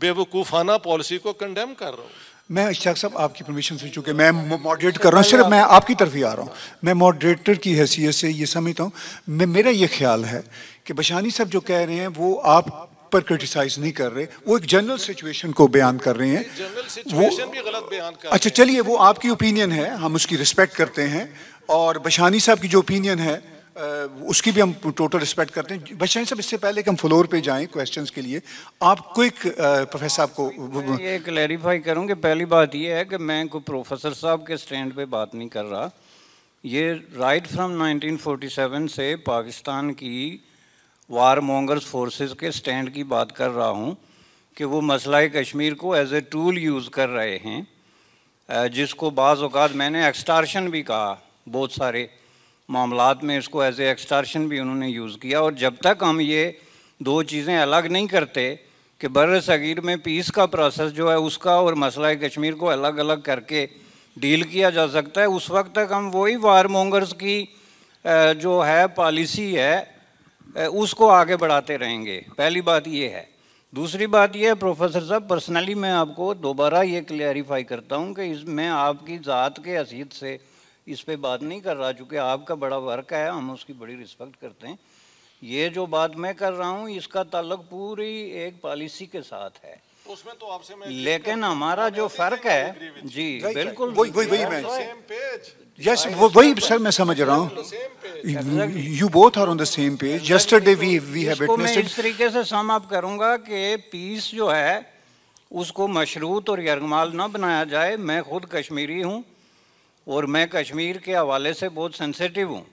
बेवकूफ़ाना policy को condemn कर रहा हूँ मैं इश्ताक साहब आपकी परमिशन से चूँकि मैं मॉडरेट कर रहा हूँ सिर्फ मैं आपकी तरफ ही आ रहा हूँ मैं मॉडरेटर की हैसियत से ये समझता हूँ मेरा ये ख्याल है कि बशानी साहब जो कह रहे हैं वो आप पर क्रिटिसाइज नहीं कर रहे वो एक जनरल सिचुएशन को बयान कर रहे हैं वो भी गलत बयान कर अच्छा चलिए वो आपकी ओपिनियन है हम उसकी रिस्पेक्ट करते हैं और बशानी साहब की जो ओपिनियन है उसकी भी हम टोटल रिस्पेक्ट करते हैं बशानी साहब इससे पहले कि हम फ्लोर पे जाएं क्वेश्चंस के लिए आप क्विक प्रोफेसर साहब को ये क्लैरिफाई करूं कि पहली बात ये है कि मैं को प्रोफेसर साहब के स्टैंड पे बात नहीं कर रहा ये राइट फ्रॉम 1947 से पाकिस्तान की वार मोंगर्स फोर्सेस के स्टैंड की बात कर रहा हूँ कि वो मसला कश्मीर को एज ए टूल यूज़ कर रहे हैं जिसको बाज़ मैंने एक्सटारशन भी कहा बहुत सारे मामला में इसको एज ए एक्सटार्शन भी उन्होंने यूज़ किया और जब तक हम ये दो चीज़ें अलग नहीं करते कि बर सगीर में पीस का प्रोसेस जो है उसका और मसला कश्मीर को अलग अलग करके डील किया जा सकता है उस वक्त तक हम वही वार मोंगर्स की जो है पॉलिसी है उसको आगे बढ़ाते रहेंगे पहली बात ये है दूसरी बात यह है प्रोफेसर साहब पर्सनली मैं आपको दोबारा ये क्लियरिफाई करता हूँ कि इसमें आपकी ज़ात के असीद से इस पर बात नहीं कर रहा चूँकि आपका बड़ा वर्क है हम उसकी बड़ी रिस्पेक्ट करते हैं ये जो बात मैं कर रहा हूँ इसका ताल्लुक पूरी एक पॉलिसी के साथ है उसमें तो आपसे मैं लेकिन हमारा जो फर्क है जी बिल्कुल वही वो वही सर मैं समझ रहा हूँ you both are on the same page yesterday we we have इस तरीके से सम अप करूंगा कि पीस जो है उसको मशरूत और यरगमाल ना बनाया जाए मैं खुद कश्मीरी हूँ और मैं कश्मीर के हवाले से बहुत सेंसिटिव हूँ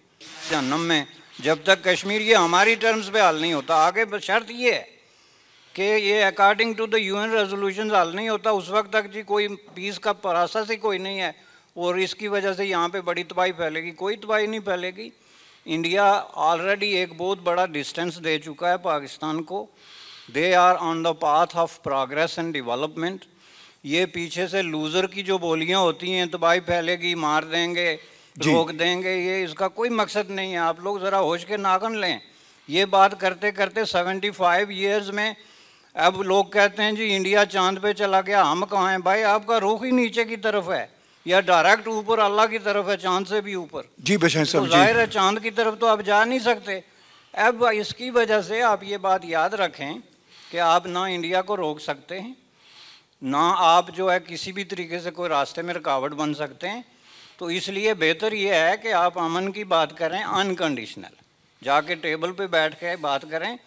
जन्म में जब तक कश्मीर ये हमारी टर्म्स पे हल नहीं होता आगे शर्त ये है कि ये according to the UN resolution हल नहीं होता उस वक्त तक जी कोई पीस का प्रोसेस ही कोई नहीं है और इसकी वजह से यहाँ पे बड़ी तबाही फैलेगी कोई तबाही नहीं फैलेगी इंडिया ऑलरेडी एक बहुत बड़ा डिस्टेंस दे चुका है पाकिस्तान को they are on the path of progress and development ये पीछे से लूजर की जो बोलियां होती हैं तो भाई फैलेगी मार देंगे रोक देंगे ये इसका कोई मकसद नहीं है आप लोग ज़रा होश के नागन लें ये बात करते करते 75 फाइव ईयर्स में अब लोग कहते हैं जी इंडिया चांद पे चला गया हम कहाँ हैं भाई आपका रुख ही नीचे की तरफ है या डायरेक्ट ऊपर अल्लाह की तरफ है चांद से भी ऊपर जी बशाई तो जाहिर है चांद की तरफ तो आप जा नहीं सकते अब इसकी वजह से आप ये बात याद रखें कि आप ना इंडिया को रोक सकते हैं ना आप जो है किसी भी तरीके से कोई रास्ते में रुकावट बन सकते हैं तो इसलिए बेहतर ये है कि आप अमन की बात करें अनकंडीशनल जाके टेबल पे बैठ के बात करें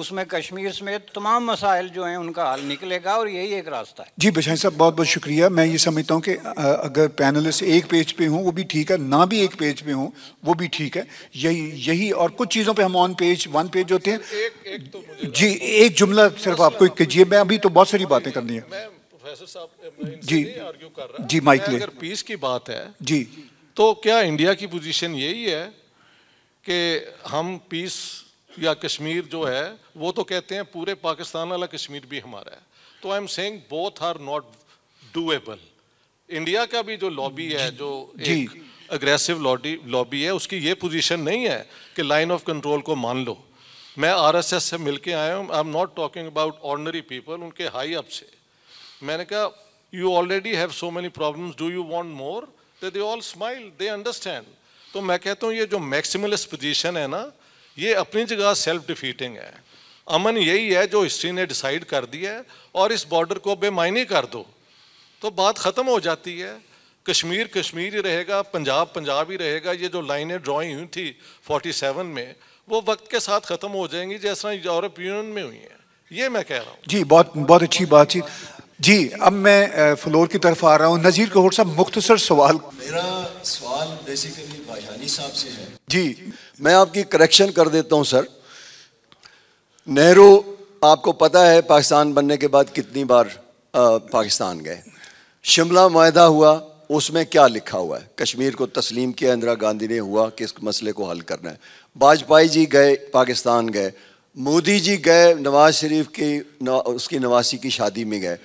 उसमें कश्मीर समेत तमाम मसाइल जो हैं उनका हल निकलेगा और यही एक रास्ता है जी बशाई साहब बहुत बहुत शुक्रिया मैं ये समझता हूँ कि अगर पैनलिस्ट एक पेज पे हों वो भी ठीक है ना भी एक पेज पे हों वो भी ठीक है यही यही और कुछ चीज़ों पे हम ऑन पेज वन पेज होते हैं एक, एक तो जी एक जुमला सिर्फ आपको कीजिए मैं अभी तो बहुत सारी बातें करनी है प्रोफेसर साहब जी आर्ग्यू कर रहा जी माइक अगर पीस की बात है जी तो क्या इंडिया की पोजीशन यही है कि हम पीस या कश्मीर जो है वो तो कहते हैं पूरे पाकिस्तान वाला कश्मीर भी हमारा है तो I am saying both are not doable India का भी जो लॉबी है जो एक अग्रेसिव लॉबी है उसकी ये पोजीशन नहीं है कि लाइन ऑफ कंट्रोल को मान लो मैं आरएसएस से मिलके आया हूँ I am not talking about ordinary people उनके हाई अप से मैंने कहा you already have so many problems do you want more they they all smile they understand तो मैं कहता हूँ ये जो मैक्सिमलिस्ट पोजीशन है ना ये अपनी जगह सेल्फ डिफीटिंग है अमन यही है जो हिस्ट्री ने डिसाइड कर दिया है और इस बॉर्डर को बेमायने कर दो तो बात ख़त्म हो जाती है कश्मीर कश्मीर ही रहेगा पंजाब पंजाब ही रहेगा ये जो लाइनें ड्राइंग हुई थी 47 में वो वक्त के साथ ख़त्म हो जाएंगी जैसा यूरोप यूनियन में हुई हैं ये मैं कह रहा हूँ जी बहुत बहुत अच्छी बातचीत जी अब मैं फ्लोर की तरफ आ रहा हूँ नज़ीर कहोर साहब मुख्तसर सवाल मेरा सवाल बेसिकली भाजानी साहब से है जी मैं आपकी करेक्शन कर देता हूँ सर नेहरू आपको पता है पाकिस्तान बनने के बाद कितनी बार आ, पाकिस्तान गए शिमला माहा हुआ उसमें क्या लिखा हुआ है कश्मीर को तस्लीम किया इंदिरा गांधी ने हुआ कि इस मसले को हल करना है वाजपेयी जी गए पाकिस्तान गए मोदी जी गए नवाज शरीफ की उसकी नवासी की शादी में गए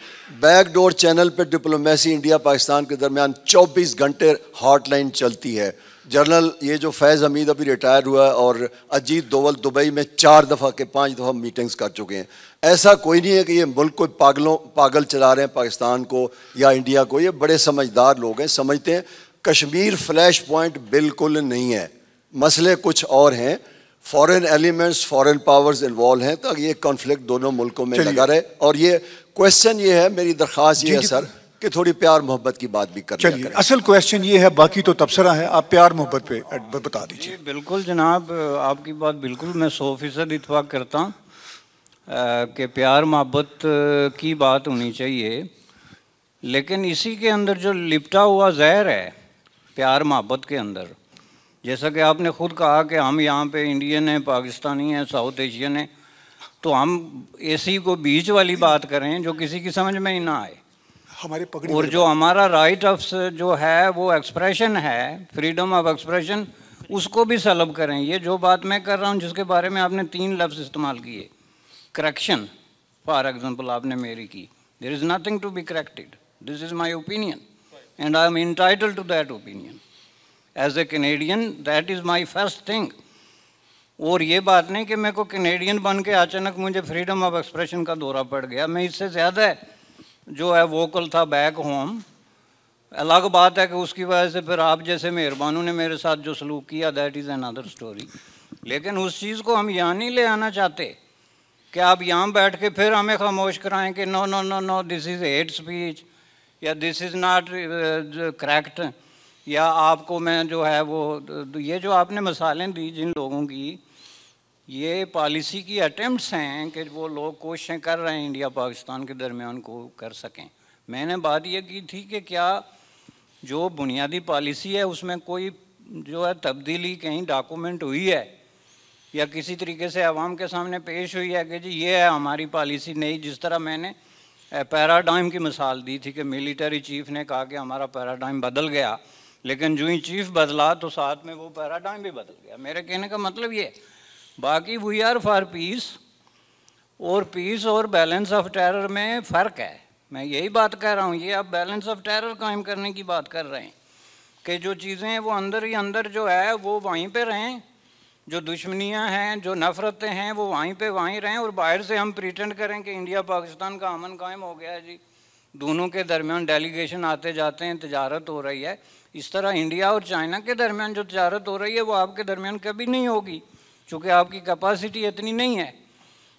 बैकडोर चैनल पर डिप्लोमेसी इंडिया पाकिस्तान के दरमियान 24 घंटे हॉटलाइन चलती है जनरल ये जो फैज़ हमीद अभी रिटायर हुआ है और अजीत दोवल दुबई में चार दफ़ा के पांच दफ़ा मीटिंग्स कर चुके हैं ऐसा कोई नहीं है कि ये मुल्क को पागलों पागल चला रहे हैं पाकिस्तान को या इंडिया को ये बड़े समझदार लोग हैं समझते हैं कश्मीर फ्लैश पॉइंट बिल्कुल नहीं है मसले कुछ और हैं foreign elements foreign powers involve हैं तो ये कॉन्फ्लिक्ट दोनों मुल्कों में लगा रहे और ये क्वेश्चन ये है मेरी दरख्वास्त ये है सर कि थोड़ी प्यार मोहब्बत की बात भी कर चलिए असल क्वेश्चन ये है बाकी तो तबसरा है आप प्यार मोहब्बत पे बता दीजिए बिल्कुल जनाब आपकी बात बिल्कुल मैं सौ फीसद इतफाक़ करता हूँ कि प्यार मोहब्बत की बात होनी चाहिए लेकिन इसी के अंदर जो लिपटा हुआ जहर है प्यार मोहब्बत के अंदर जैसा कि आपने खुद कहा कि हम यहाँ पे इंडियन हैं पाकिस्तानी हैं साउथ एशियन हैं तो हम ऐसी को बीच वाली बात करें जो किसी की समझ में ही ना आए हमारे और जो हमारा राइट ऑफ जो है वो एक्सप्रेशन है फ्रीडम ऑफ एक्सप्रेशन उसको भी सलब करें ये जो बात मैं कर रहा हूँ जिसके बारे में आपने तीन लफ्ज़ इस्तेमाल किए करेक्शन फॉर एग्जाम्पल आपने मेरी की there is nothing to be corrected this is my opinion and I am entitle to that opinion as a Canadian that is my first thing और ये बात नहीं कि मेरे को कनेडियन बन के अचानक मुझे फ्रीडम ऑफ एक्सप्रेशन का दौरा पड़ गया मैं इससे ज़्यादा जो है वोकल था बैक होम अलग बात है कि उसकी वजह से फिर आप जैसे मेहरबानों ने मेरे साथ जो सलूक किया दैट इज़ अनदर स्टोरी लेकिन उस चीज़ को हम यहाँ नहीं ले आना चाहते कि आप यहाँ बैठ के फिर हमें खामोश कराएं कि no no no no this is hate speech या दिस इज़ नॉट करेक्ट या आपको मैं जो है वो ये जो आपने मिसालें दी जिन लोगों की ये पॉलिसी की अटेम्प्ट्स हैं कि वो लोग कोशिशें कर रहे हैं इंडिया पाकिस्तान के दरमियान को कर सकें मैंने बात ये की थी कि क्या जो बुनियादी पॉलिसी है उसमें कोई जो है तब्दीली कहीं डॉक्यूमेंट हुई है या किसी तरीके से आवाम के सामने पेश हुई है कि जी ये है हमारी पॉलिसी नहीं जिस तरह मैंने पैराडाइम eh, की मिसाल दी थी कि मिलिट्री चीफ ने कहा कि हमारा पैराडाइम बदल गया लेकिन जो ही चीफ बदला तो साथ में वो पैराडाइम भी बदल गया मेरे कहने का मतलब ये बाकी वी आर फॉर पीस और पीस और बैलेंस ऑफ टेरर में फ़र्क है मैं यही बात कह रहा हूँ ये आप बैलेंस ऑफ टेरर कायम करने की बात कर रहे हैं कि जो चीज़ें हैं वो अंदर ही अंदर जो है वो वहीं पर रहें जो दुश्मनियाँ हैं जो नफ़रतें हैं वो वहीं पर वहीं रहें और बाहर से हम प्रिटेंड करें कि इंडिया पाकिस्तान का अमन कायम हो गया है जी दोनों के दरमियान डेलीगेशन आते जाते हैं तजारत हो रही है इस तरह इंडिया और चाइना के दरमियान जो तजारत हो रही है वो आपके दरमियान कभी नहीं होगी चूँकि आपकी कैपेसिटी इतनी नहीं है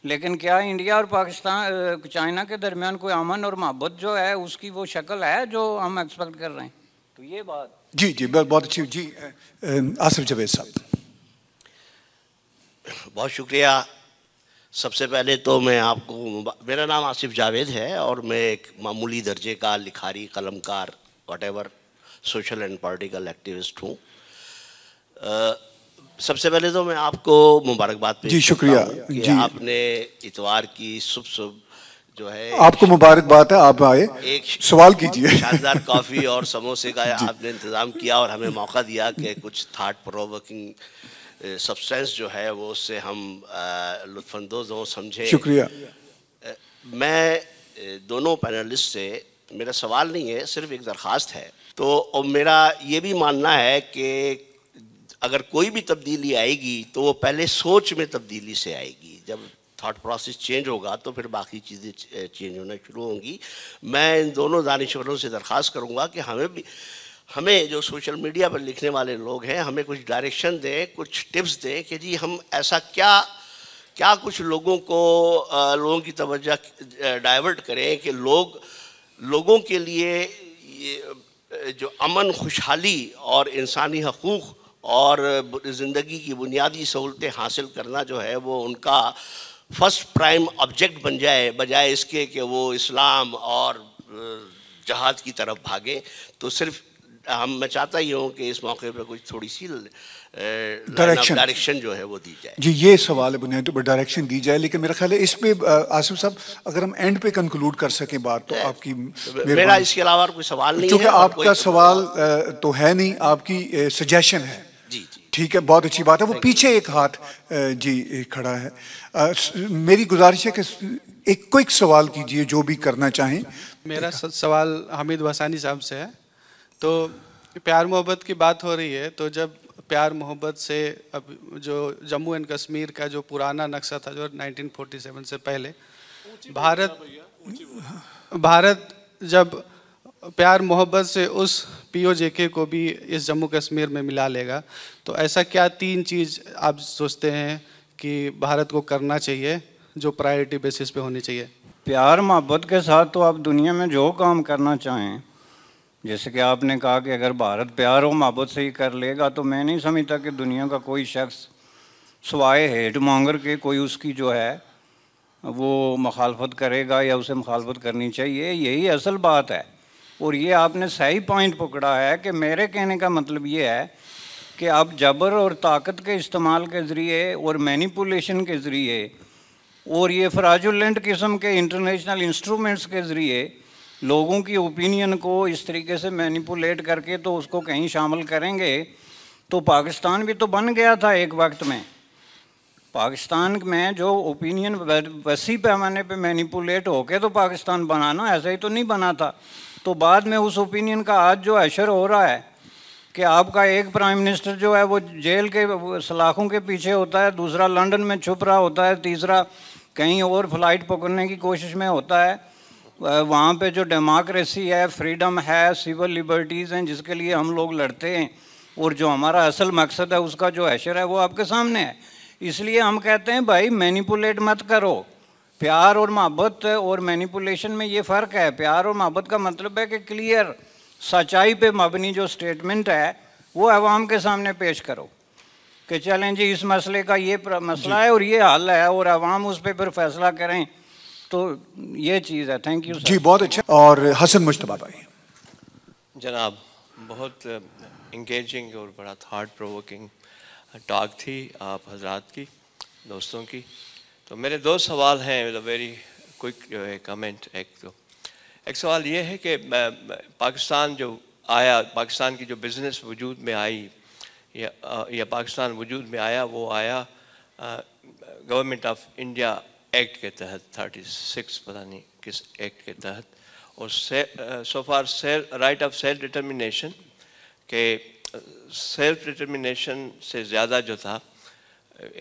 लेकिन क्या इंडिया और पाकिस्तान चाइना के दरमियान कोई अमन और मोहब्बत जो है उसकी वो शक्ल है जो हम एक्सपेक्ट कर रहे हैं तो ये बात जी जी बहुत अच्छी जी आसिफ जवेद साहब बहुत शुक्रिया सबसे पहले तो मैं आपको मेरा नाम आसिफ जावेद है और मैं एक मामूली दर्जे का लिखारी कलमकार but social and political activist हूँ सबसे पहले तो मैं आपको मुबारकबाद जी शुक्रिया जी आपने इतवार की सुबह सुबह जो है आपको मुबारकबाद है आप आए एक सवाल कीजिए शानदार कॉफ़ी और समोसे का आपने इंतज़ाम किया और हमें मौका दिया कि कुछ थाट प्रोवोकिंग सब्सटेंस जो है वो उससे हम लुफानंदोज हों समझें शुक्रिया मैं दोनों पैनलिस्ट से मेरा सवाल नहीं है सिर्फ एक दरख्वास्त है तो और मेरा ये भी मानना है कि अगर कोई भी तब्दीली आएगी तो वो पहले सोच में तब्दीली से आएगी जब थाट प्रोसेस चेंज होगा तो फिर बाकी चीज़ें चेंज होना शुरू होंगी मैं इन दोनों दानश्वरों से दरख्वास्त करूँगा कि हमें भी हमें जो सोशल मीडिया पर लिखने वाले लोग हैं हमें कुछ डायरेक्शन दें कुछ टिप्स दें कि जी हम ऐसा क्या क्या कुछ लोगों को लोगों की तवज्जा डाइवर्ट करें कि लोग लोगों के लिए जो अमन खुशहाली और इंसानी हकूक़ और ज़िंदगी की बुनियादी सहूलतें हासिल करना जो है वो उनका फर्स्ट प्राइम ऑब्जेक्ट बन जाए बजाय इसके कि वो इस्लाम और जहाद की तरफ भागे तो सिर्फ हम मैं चाहता ही हूँ कि इस मौके पर कुछ थोड़ी सी डायरेक्शन डायरेक्शन जो है वो दी जाए जी ये सवाल है बुनियादी पर डायरेक्शन दी जाए लेकिन मेरा ख्याल है इस पे आसिफ साहब अगर हम एंड पे कंक्लूड कर सकें बात तो आपकी मेरा इसके अलावा कोई सवाल नहीं क्योंकि आपका सवाल तो है नहीं आपकी सजेशन है ठीक है बहुत अच्छी बात है वो पीछे एक हाथ जी खड़ा है मेरी गुजारिश है कि एक क्विक सवाल कीजिए जो भी करना चाहें मेरा सवाल हामिद वसानी साहब से है तो प्यार मोहब्बत की बात हो रही है तो जब प्यार मोहब्बत से अब जो जम्मू एंड कश्मीर का जो पुराना नक्शा था जो 1947 से पहले भारत हाँ। भारत जब प्यार मोहब्बत से उस पीओजेके को भी इस जम्मू कश्मीर में मिला लेगा तो ऐसा क्या तीन चीज़ आप सोचते हैं कि भारत को करना चाहिए जो प्रायोरिटी बेसिस पे होनी चाहिए प्यार मोहब्बत के साथ तो आप दुनिया में जो काम करना चाहें जैसे कि आपने कहा कि अगर भारत प्यार हो मोहब्बत से ही कर लेगा तो मैं नहीं समझता कि दुनिया का कोई शख्स सवाए हेट मांगर के कोई उसकी जो है वो मखालफत करेगा या उसे मखालफत करनी चाहिए यही असल बात है और ये आपने सही पॉइंट पकड़ा है कि मेरे कहने का मतलब ये है कि आप जबर और ताकत के इस्तेमाल के ज़रिए और मैनिपुलेशन के ज़रिए और ये फ्राजुलेंट किस्म के इंटरनेशनल इंस्ट्रूमेंट्स के ज़रिए लोगों की ओपिनियन को इस तरीके से मैनिपुलेट करके तो उसको कहीं शामिल करेंगे तो पाकिस्तान भी तो बन गया था एक वक्त में पाकिस्तान में जो ओपिनियन वसी पैमाने पे मैनिपुलेट होके तो पाकिस्तान बना ना ऐसा ही तो नहीं बना था तो बाद में उस ओपिनियन का आज जो असर हो रहा है कि आपका एक प्राइम मिनिस्टर जो है वो जेल के सलाखों के पीछे होता है दूसरा लंदन में छुप रहा होता है तीसरा कहीं और फ्लाइट पकड़ने की कोशिश में होता है वहाँ पे जो डेमोक्रेसी है फ्रीडम है सिविल लिबर्टीज़ हैं जिसके लिए हम लोग लड़ते हैं और जो हमारा असल मकसद है उसका जो अशर है वो आपके सामने है इसलिए हम कहते हैं भाई मैनिपुलेट मत करो प्यार और मोहब्बत और मैनिपुलेशन में ये फ़र्क है प्यार और मोहब्बत का मतलब है कि क्लियर सच्चाई पे मबनी जो स्टेटमेंट है वो अवाम के सामने पेश करो कि चलें जी इस मसले का ये मसला है और ये हल है और अवाम उस पर फिर फैसला करें तो ये चीज़ है थैंक यू जी बहुत अच्छा और हसन मुशतबा भाई जनाब बहुत इंगेजिंग और बड़ा थाट प्रोवोकिंग टॉक थी आप हजरात की दोस्तों की तो मेरे दो सवाल हैं वेरी क्विक जो है कमेंट एक तो एक सवाल ये है कि पाकिस्तान जो आया पाकिस्तान की जो बिज़नेस वजूद में आई या या पाकिस्तान वजूद में आया वो आया गवर्नमेंट ऑफ इंडिया एक्ट के तहत 36 पता नहीं किस एक्ट के तहत और so far self right of self determination के सेल्फ डिटर्मिनेशन से ज़्यादा जो था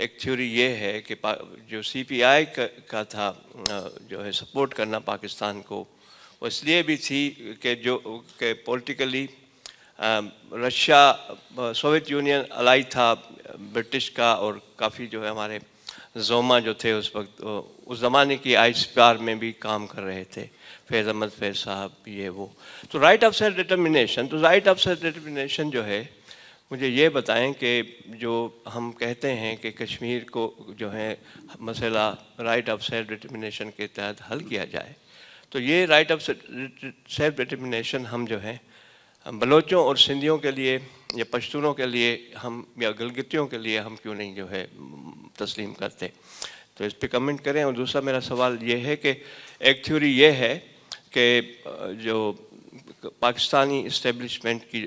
एक थ्योरी ये है कि जो सीपीआई का, का था जो है सपोर्ट करना पाकिस्तान को वो इसलिए भी थी कि जो के politically Russia Soviet Union ally था ब्रिटिश का और काफ़ी जो है हमारे जोमा जो थे उस वक्त उस ज़माने की आइस प्यार में भी काम कर रहे थे फैज़ अहमद फैज़ साहब ये वो तो राइट ऑफ सेल्फ डिटर्मिनेशन तो राइट ऑफ सेल्फ डिटर्मिनेशन जो है मुझे ये बताएं कि जो हम कहते हैं कि कश्मीर को जो है मसला राइट ऑफ सेल्फ डिटर्मिनेशन के तहत हल किया जाए तो ये राइट ऑफ सेल्फ डिटर्मिनेशन हम जो हैं बलोचों और सिंधियों के लिए या पश्तूनों के लिए हम या गलगतियों के लिए हम क्यों नहीं जो है तस्लीम करते तो इस पर कमेंट करें और दूसरा मेरा सवाल ये है कि एक थ्योरी ये है कि जो पाकिस्तानी इस्टेब्लिशमेंट की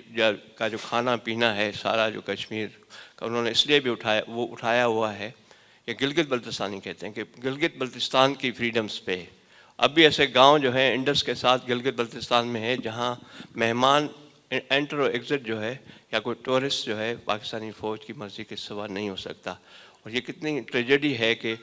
का जो खाना पीना है सारा जो कश्मीर का उन्होंने इसलिए भी उठाया वो उठाया हुआ है ये गिलगित बल्तिस्तानी कहते हैं कि गिलगित बल्तिस्तान की फ्रीडम्स पे अब भी ऐसे गांव जो हैं इंडस के साथ गिलगित बल्तिस्तान में है जहां मेहमान एंटर और एग्ज़िट जो है या कोई टूरिस्ट जो है पाकिस्तानी फ़ौज की मर्ज़ी के सवा नहीं हो सकता और ये कितनी ट्रेजेडी है कि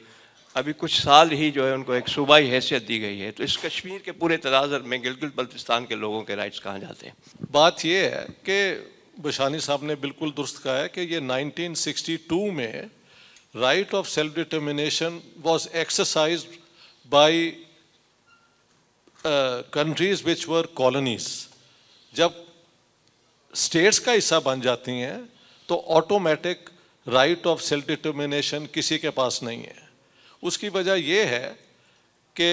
अभी कुछ साल ही जो है उनको एक सूबाई हैसियत दी गई है तो इस कश्मीर के पूरे तनाजर में गिलगिल बल्तिस्तान के लोगों के राइट्स कहाँ जाते हैं बात यह है कि बशानी साहब ने बिल्कुल दुरुस्त कहा है कि ये 1962 में right of self determination was exercise by countries which were colonies जब स्टेट्स का हिस्सा बन जाती हैं तो automatic right of self determination किसी के पास नहीं है उसकी वजह यह है कि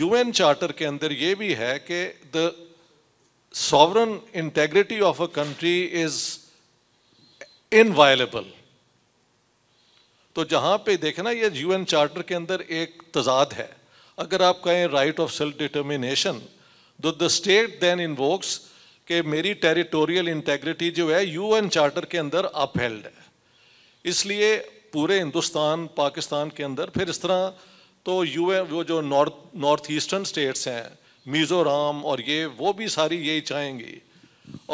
यूएन चार्टर के अंदर यह भी है कि the sovereign integrity of a country is inviolable तो जहां पे देखना ये यूएन चार्टर के अंदर एक तजाद है अगर आप कहें right of self determination the state then invokes कि मेरी टेरिटोरियल इंटेग्रिटी जो है यूएन चार्टर के अंदर अपहेल्ड है इसलिए पूरे हिंदुस्तान पाकिस्तान के अंदर फिर इस तरह तो यू वो जो नॉर्थ नॉर्थ ईस्टर्न स्टेट्स हैं मिज़ोराम और ये वो भी सारी यही चाहेंगी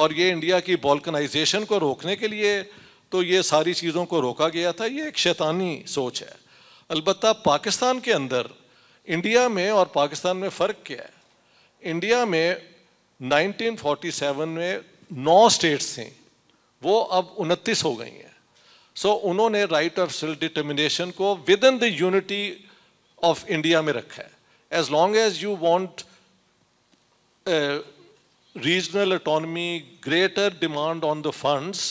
और ये इंडिया की बॉल्कनाइजेशन को रोकने के लिए तो ये सारी चीज़ों को रोका गया था ये एक शैतानी सोच है अलबत् पाकिस्तान के अंदर इंडिया में और पाकिस्तान में फ़र्क क्या है इंडिया में 1947 में नौ स्टेट्स थी वो अब उनतीस हो गई हैं सो so, उन्होंने राइट ऑफ सेल्फ डिटर्मिनेशन को within the unity of India में रखा है as long as you want regional autonomy greater demand on the funds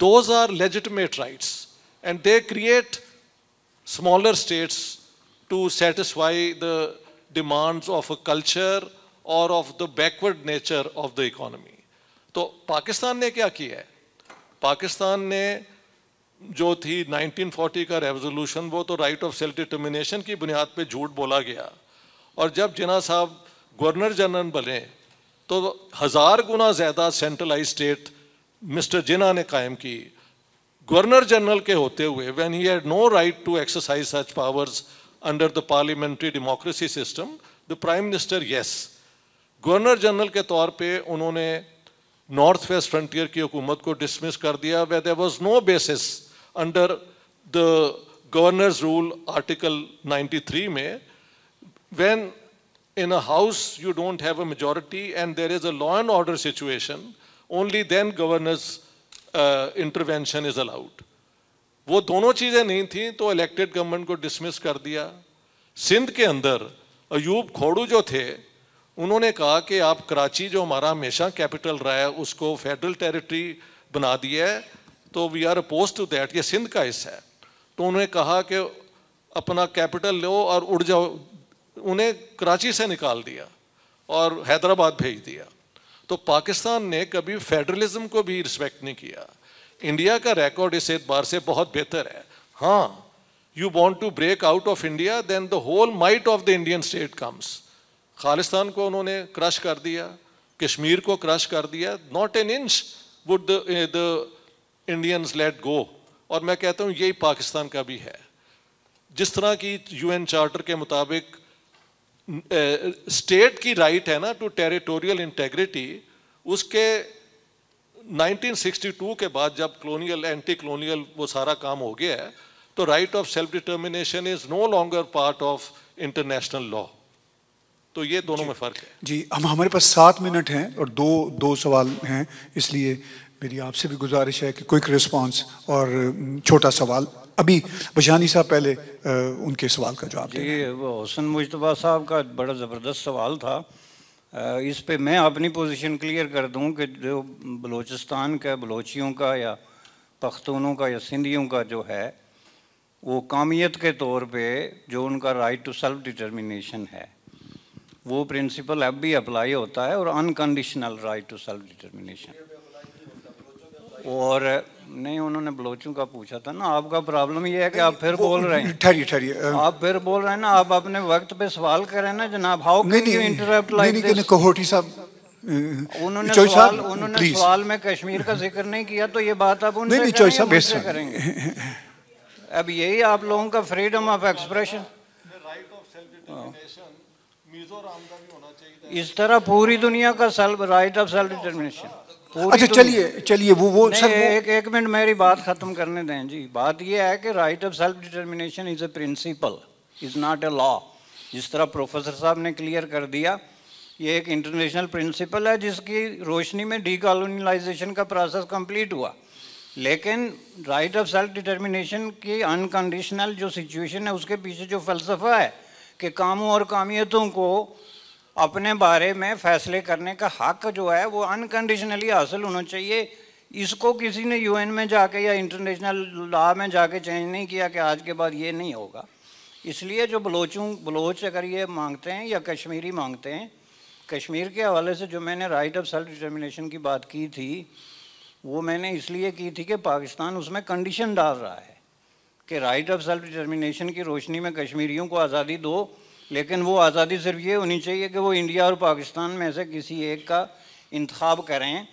those are legitimate rights and they create smaller states to satisfy the demands of a culture और of the backward nature of the economy तो पाकिस्तान ने क्या किया है पाकिस्तान ने जो थी 1940 का रेवोल्यूशन वो तो राइट ऑफ सेल्फ डिटर्मिनेशन की बुनियाद पे झूठ बोला गया और जब जिना साहब गवर्नर जनरल बने तो हज़ार गुना ज़्यादा सेंट्रलाइज स्टेट मिस्टर जिना ने कायम की गवर्नर जनरल के होते हुए when he had no right to exercise such powers under the parliamentary democracy system the prime minister yes governor general के तौर पे उन्होंने नॉर्थ वेस्ट फ्रंटियर की हुकूमत को डिसमिस कर दिया way there was no basis under the governor's rule article 93 में when in a house you don't have a majority and there is a law and order situation only then governor's intervention is allowed वो दोनों चीज़ें नहीं थी तो elected government को dismiss कर दिया सिंध के अंदर अयूब खोड़ू जो थे उन्होंने कहा कि आप कराची जो हमारा हमेशा कैपिटल रहा है उसको फेडरल टेरिटरी बना दिया है तो we are oppose to that ये सिंध का हिस्सा है तो उन्होंने कहा कि अपना कैपिटल लो और उड़ जाओ उन्हें कराची से निकाल दिया और हैदराबाद भेज दिया तो पाकिस्तान ने कभी फेडरलिज्म को भी रिस्पेक्ट नहीं किया इंडिया का रिकॉर्ड इस एतबार से बहुत बेहतर है हाँ you want to break out of India then the whole might of the Indian state comes Khalistan को उन्होंने क्रश कर दिया कश्मीर को क्रश कर दिया not an inch would the Indians let go और मैं कहता हूँ यही पाकिस्तान का भी है जिस तरह की यूएन चार्टर के मुताबिक स्टेट eh, की राइट है ना टू टेरिटोरियल इंटेग्रिटी उसके 1962 के बाद जब कलोनियल एंटी कलोनियल वो सारा काम हो गया है तो right of self determination is no longer part of international law तो ये दोनों में फ़र्क है जी हम हमारे पास सात मिनट हैं और दो दो सवाल हैं इसलिए मेरी आपसे भी गुजारिश है कि क्विक रिस्पांस और छोटा सवाल अभी बजानी साहब पहले आ, उनके सवाल का जवाब दें वो हसन मुशतबा साहब का बड़ा ज़बरदस्त सवाल था आ, इस पे मैं अपनी पोजीशन क्लियर कर दूं कि जो बलूचिस्तान का बलोचियों का या पख्तूनों का या सिंधियों का जो है वो कामियत के तौर पे जो उनका राइट टू सेल्फ डिटर्मिनेशन है वो प्रिंसिपल अब भी अप्लाई होता है और unconditional right to self determination और नहीं उन्होंने बलोचों का पूछा था ना आपका प्रॉब्लम ये है कि आप फिर बोल रहे हैं ठहरिए ठहरिए आप फिर बोल रहे हैं ना आप अपने वक्त पे सवाल करें ना जनाब how can you interrupt like this Kohati साहब उन्होंने सवाल उन्होंने सवाल में कश्मीर का जिक्र नहीं किया तो ये बात आप उनसे करेंगे, करेंगे अब यही आप लोगों का फ्रीडम ऑफ एक्सप्रेशन इस तरह पूरी दुनिया का self right of self determination अच्छा, अच्छा।, अच्छा चलिए चलिए वो वो सर वो... एक एक मिनट मेरी बात ख़त्म करने दें जी बात ये है कि right of self determination is a principle is not a law जिस तरह प्रोफेसर साहब ने क्लियर कर दिया ये एक इंटरनेशनल प्रिंसिपल है जिसकी रोशनी में डीकॉलोनाइजेशन का प्रोसेस कंप्लीट हुआ लेकिन राइट ऑफ सेल्फ डिटर्मिनेशन की अनकंडीशनल जो सिचुएशन है उसके पीछे जो फलसफा है कि कामों और कामियतों को अपने बारे में फैसले करने का हक जो है वो अनकंडीशनली हासिल होना चाहिए इसको किसी ने यूएन में जाके या इंटरनेशनल लॉ में जाके चेंज नहीं किया कि आज के बाद ये नहीं होगा इसलिए जो बलोचों बलोच अगर ये मांगते हैं या कश्मीरी मांगते हैं कश्मीर के हवाले से जो मैंने राइट ऑफ सेल्फ डिटर्मिनेशन की बात की थी वो मैंने इसलिए की थी कि पाकिस्तान उसमें कंडीशन डाल रहा है कि राइट ऑफ सेल्फ डिटर्मिनेशन की रोशनी में कश्मीरियों को आज़ादी दो लेकिन वो आज़ादी सिर्फ ये होनी चाहिए कि वो इंडिया और पाकिस्तान में से किसी एक का इंतखब करें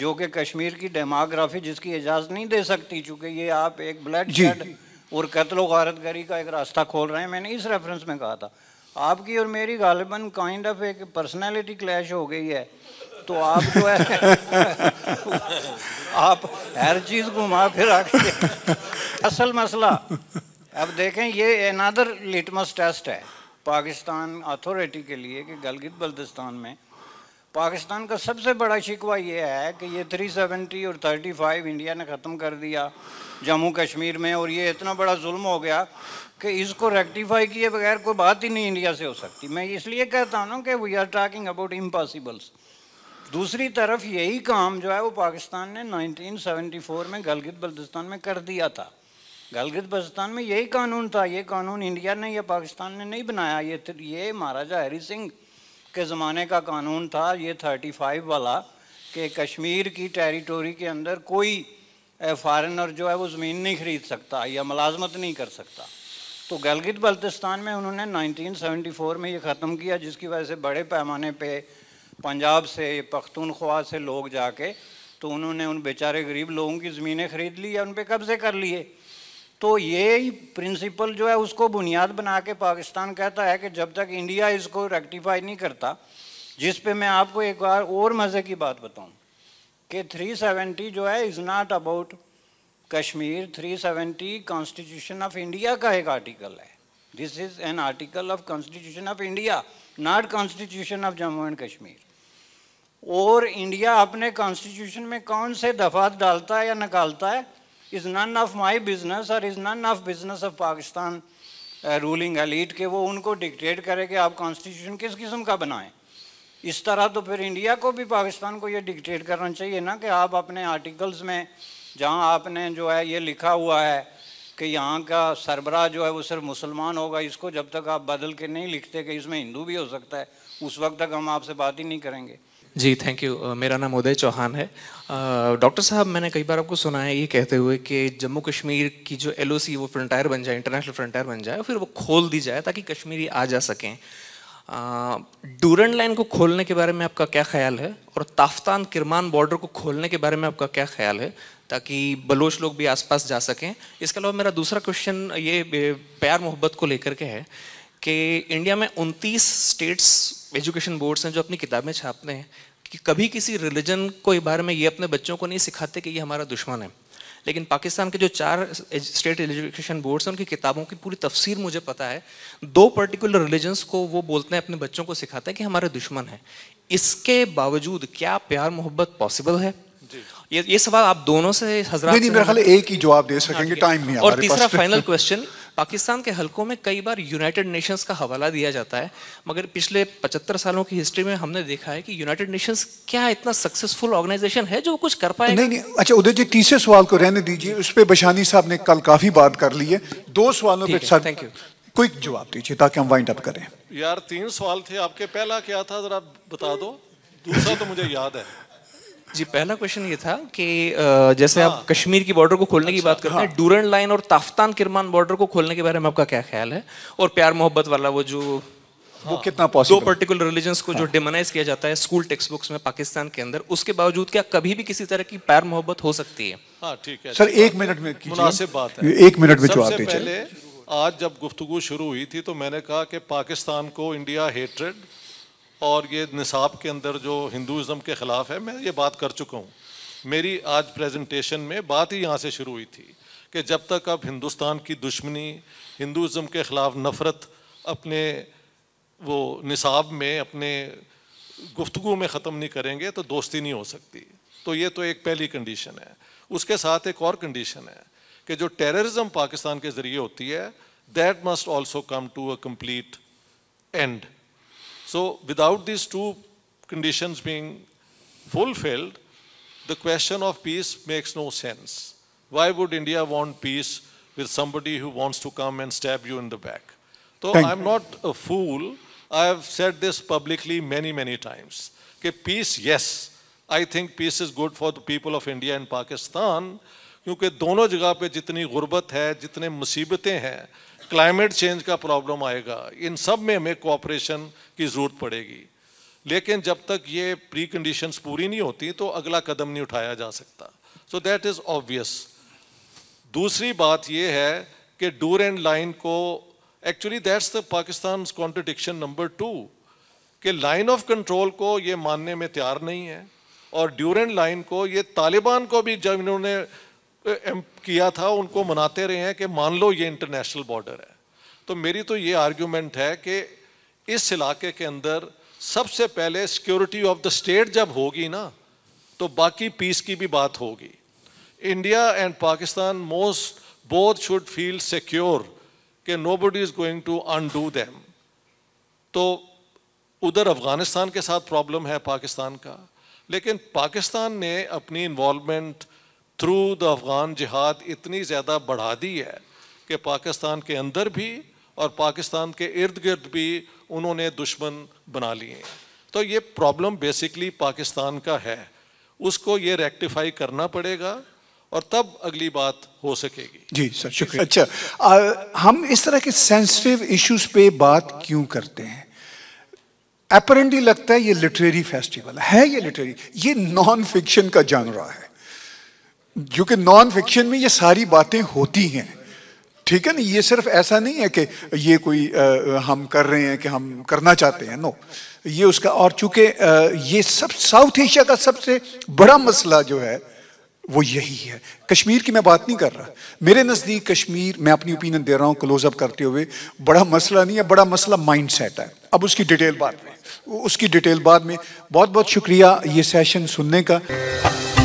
जो कि कश्मीर की डेमोग्राफी जिसकी इजाज़त नहीं दे सकती चूँकि ये आप एक ब्लड शेड और कत्ल वारतगरी का एक रास्ता खोल रहे हैं मैंने इस रेफरेंस में कहा था आपकी और मेरी गालिबा काइंड ऑफ एक पर्सनैलिटी क्लैश हो गई है तो आप जो है आप हर चीज घुमा फिरा के असल मसला अब देखें ये अनादर लिटमस टेस्ट है पाकिस्तान अथॉरिटी के लिए कि गलगित बल्दिस्तान में पाकिस्तान का सबसे बड़ा शिकवा ये है कि ये 370 और 35 इंडिया ने ख़त्म कर दिया जम्मू कश्मीर में और ये इतना बड़ा जुल्म हो गया कि इसको रेक्टिफाई किए बगैर कोई बात ही नहीं इंडिया से हो सकती मैं इसलिए कहता हूँ ना कि we are talking about impossibles दूसरी तरफ यही काम जो है वो पाकिस्तान ने 1974 में गलगित बल्तिस्तान में कर दिया था गलगित बल्तिस्तान में यही कानून था ये कानून इंडिया ने या पाकिस्तान ने नहीं बनाया ये तो, ये महाराजा हरी सिंह के ज़माने का कानून था ये 35 वाला कि कश्मीर की टेरिटोरी के अंदर कोई फॉरेनर जो है वो ज़मीन नहीं खरीद सकता या मुलाजमत नहीं कर सकता तो गलगित बल्तिस्तान में उन्होंने 1974 में ये ख़त्म किया जिसकी वजह से बड़े पैमाने पर पंजाब से पख्तूनख्वा से लोग जाके तो उन्होंने उन बेचारे गरीब लोगों की ज़मीनें खरीद ली या उन पर कब्ज़े कर लिए तो ये प्रिंसिपल जो है उसको बुनियाद बना के पाकिस्तान कहता है कि जब तक इंडिया इसको रेक्टिफाई नहीं करता जिस पे मैं आपको एक बार और मज़े की बात बताऊं कि 370 जो है is not about Kashmir 370 constitution of India का एक आर्टिकल है this is an article of constitution of India not constitution of Jammu and Kashmir और इंडिया अपने कॉन्स्टिट्यूशन में कौन से दफात डालता है या निकालता है is none of my business और is none of business of Pakistan ruling elite के वो उनको डिक्टेट करे कि आप कॉन्स्टिट्यूशन किस किस्म का बनाएं इस तरह तो फिर इंडिया को भी पाकिस्तान को ये डिक्टेट करना चाहिए ना कि आप अपने आर्टिकल्स में जहाँ आपने जो है ये लिखा हुआ है कि यहाँ का सरबराह जो है वो सिर्फ मुसलमान होगा इसको जब तक आप बदल के नहीं लिखते कि इसमें हिंदू भी हो सकता है उस वक्त तक हम आपसे बात ही नहीं करेंगे जी थैंक यू uh, मेरा नाम उदय चौहान है डॉक्टर uh, साहब मैंने कई बार आपको सुना है ये कहते हुए कि जम्मू कश्मीर की जो एल वो फ्रंटायर बन जाए इंटरनेशनल फ्रंटायर बन जाए फिर वो खोल दी जाए ताकि कश्मीरी आ जा सकें डूरन uh, लाइन को खोलने के बारे में आपका क्या ख्याल है और ताफ्तान किरमान बॉर्डर को खोलने के बारे में आपका क्या ख्याल है ताकि बलोच लोग भी आसपास जा सकें इसके अलावा मेरा दूसरा क्वेश्चन ये प्यार मोहब्बत को लेकर के है कि इंडिया में उनतीस स्टेट्स एजुकेशन बोर्ड्स हैं जो अपनी किताबें छापते हैं कि कभी किसी रिलीजन इस बारे में ये अपने बच्चों को नहीं सिखाते कि ये हमारा दुश्मन है लेकिन पाकिस्तान के जो चार स्टेट एजुकेशन बोर्ड्स हैं उनकी किताबों की पूरी तफसीर मुझे पता है दो पर्टिकुलर रिलीजन्स को वो बोलते हैं अपने बच्चों को सिखाते हैं कि हमारे दुश्मन है इसके बावजूद क्या प्यार मोहब्बत पॉसिबल है ये ये सवाल आप दोनों से हजरा एक ही जवाब दे हाँ, सकेंगे टाइम नहीं और तीसरा फाइनल क्वेश्चन पाकिस्तान के हलकों में कई बार यूनाइटेड नेशंस का हवाला दिया जाता है मगर पिछले पचहत्तर सालों की हिस्ट्री में हमने देखा है कि यूनाइटेड नेशंस क्या इतना सक्सेसफुल ऑर्गेनाइजेशन है जो कुछ कर पाए नहीं नहीं अच्छा उदय जी तीसरे सवाल को रहने दीजिए उस पर बशानी साहब ने कल काफ़ी बात कर ली है दो सवालों पर थैंक यू क्विक जवाब दीजिए ताकि हम वाइंड अप करें यार तीन सवाल थे आपके पहला क्या था जरा बता दो दूसरा तो मुझे याद है जी पहला क्वेश्चन ये था कि जैसे हाँ। आप कश्मीर की बॉर्डर को खोलने अच्छा, की बात करते हैं डूरन हाँ। लाइन और ताफ्तान किरमान बॉर्डर को खोलने के बारे में आपका क्या ख्याल है और प्यार मोहब्बत वाला वो जो हाँ। वो कितना पॉसिबल दो पर्टिकुलर रिलीजन्स को जो डिमोनाइज हाँ। किया जाता है स्कूल टेक्स्ट बुक्स में पाकिस्तान के अंदर उसके बावजूद क्या कभी भी किसी तरह की पैर मोहब्बत हो सकती है ठीक है सर एक मिनट में मुनासिब बात है एक मिनट में जो आप पहले आज जब गुफ्तु शुरू हुई थी तो मैंने कहा कि पाकिस्तान को इंडिया हेटरेड और ये निसाब के अंदर जो हिंदुज़म के ख़िलाफ़ है मैं ये बात कर चुका हूँ मेरी आज प्रेजेंटेशन में बात ही यहाँ से शुरू हुई थी कि जब तक आप हिंदुस्तान की दुश्मनी हिंदुज़म के ख़िलाफ़ नफ़रत अपने वो निसाब में अपने गुफ्तु में ख़त्म नहीं करेंगे तो दोस्ती नहीं हो सकती तो ये तो एक पहली कंडीशन है उसके साथ एक और कंडीशन है कि जो टेररिज्म पाकिस्तान के ज़रिए होती है that must also come to a complete end So without these two conditions being fulfilled, the question of peace makes no sense. Why would India want peace with somebody who wants to come and stab you in the back? So Thank I'm you. not a fool. I have said this publicly many, many times. Okay, peace, yes. I think peace is good for the people of India and Pakistan. क्योंकि दोनों जगह पे जितनी गुर्बत है जितने मुसीबतें हैं क्लाइमेट चेंज का प्रॉब्लम आएगा इन सब में हमें कोऑपरेशन की ज़रूरत पड़ेगी लेकिन जब तक ये प्री कंडीशंस पूरी नहीं होती तो अगला कदम नहीं उठाया जा सकता सो दैट इज़ ऑब्वियस दूसरी बात ये है कि डूर एंड लाइन को actually that's the Pakistan contradiction number two कि लाइन ऑफ कंट्रोल को ये मानने में तैयार नहीं है और ड्यूरेंट लाइन को ये तालिबान को भी जब इन्होंने किया था उनको मनाते रहे हैं कि मान लो ये इंटरनेशनल बॉर्डर है तो मेरी तो ये आर्ग्यूमेंट है कि इस इलाके के अंदर सबसे पहले सिक्योरिटी ऑफ द स्टेट जब होगी ना तो बाकी पीस की भी बात होगी India and Pakistan most both should feel secure कि nobody is going to do them तो उधर अफ़गानिस्तान के साथ प्रॉब्लम है पाकिस्तान का लेकिन पाकिस्तान ने अपनी इन्वॉलमेंट थ्रू द अफ़गान जिहाद इतनी ज़्यादा बढ़ा दी है कि पाकिस्तान के अंदर भी और पाकिस्तान के इर्द गिर्द भी उन्होंने दुश्मन बना लिए तो ये प्रॉब्लम बेसिकली पाकिस्तान का है उसको ये रेक्टिफाई करना पड़ेगा और तब अगली बात हो सकेगी जी सर शुक्रिया अच्छा आ, हम इस तरह के सेंसिटिव इश्यूज पे बात क्यों करते हैं अपरेंटली लगता है ये लिटरेरी फेस्टिवल है ये लिटरेरी ये नॉन फिक्शन का जानरा है जो कि नॉन फिक्शन में ये सारी बातें होती हैं ठीक है ना ये सिर्फ ऐसा नहीं है कि ये कोई आ, हम कर रहे हैं कि हम करना चाहते हैं नो ये उसका और चूंकि ये सब साउथ एशिया का सबसे बड़ा मसला जो है वो यही है कश्मीर की मैं बात नहीं कर रहा मेरे नज़दीक कश्मीर मैं अपनी ओपिनियन दे रहा हूँ क्लोजअप करते हुए बड़ा मसला नहीं है बड़ा मसला माइंड है अब उसकी डिटेल बाद में उसकी डिटेल बाद में बहुत बहुत शुक्रिया ये सेशन सुनने का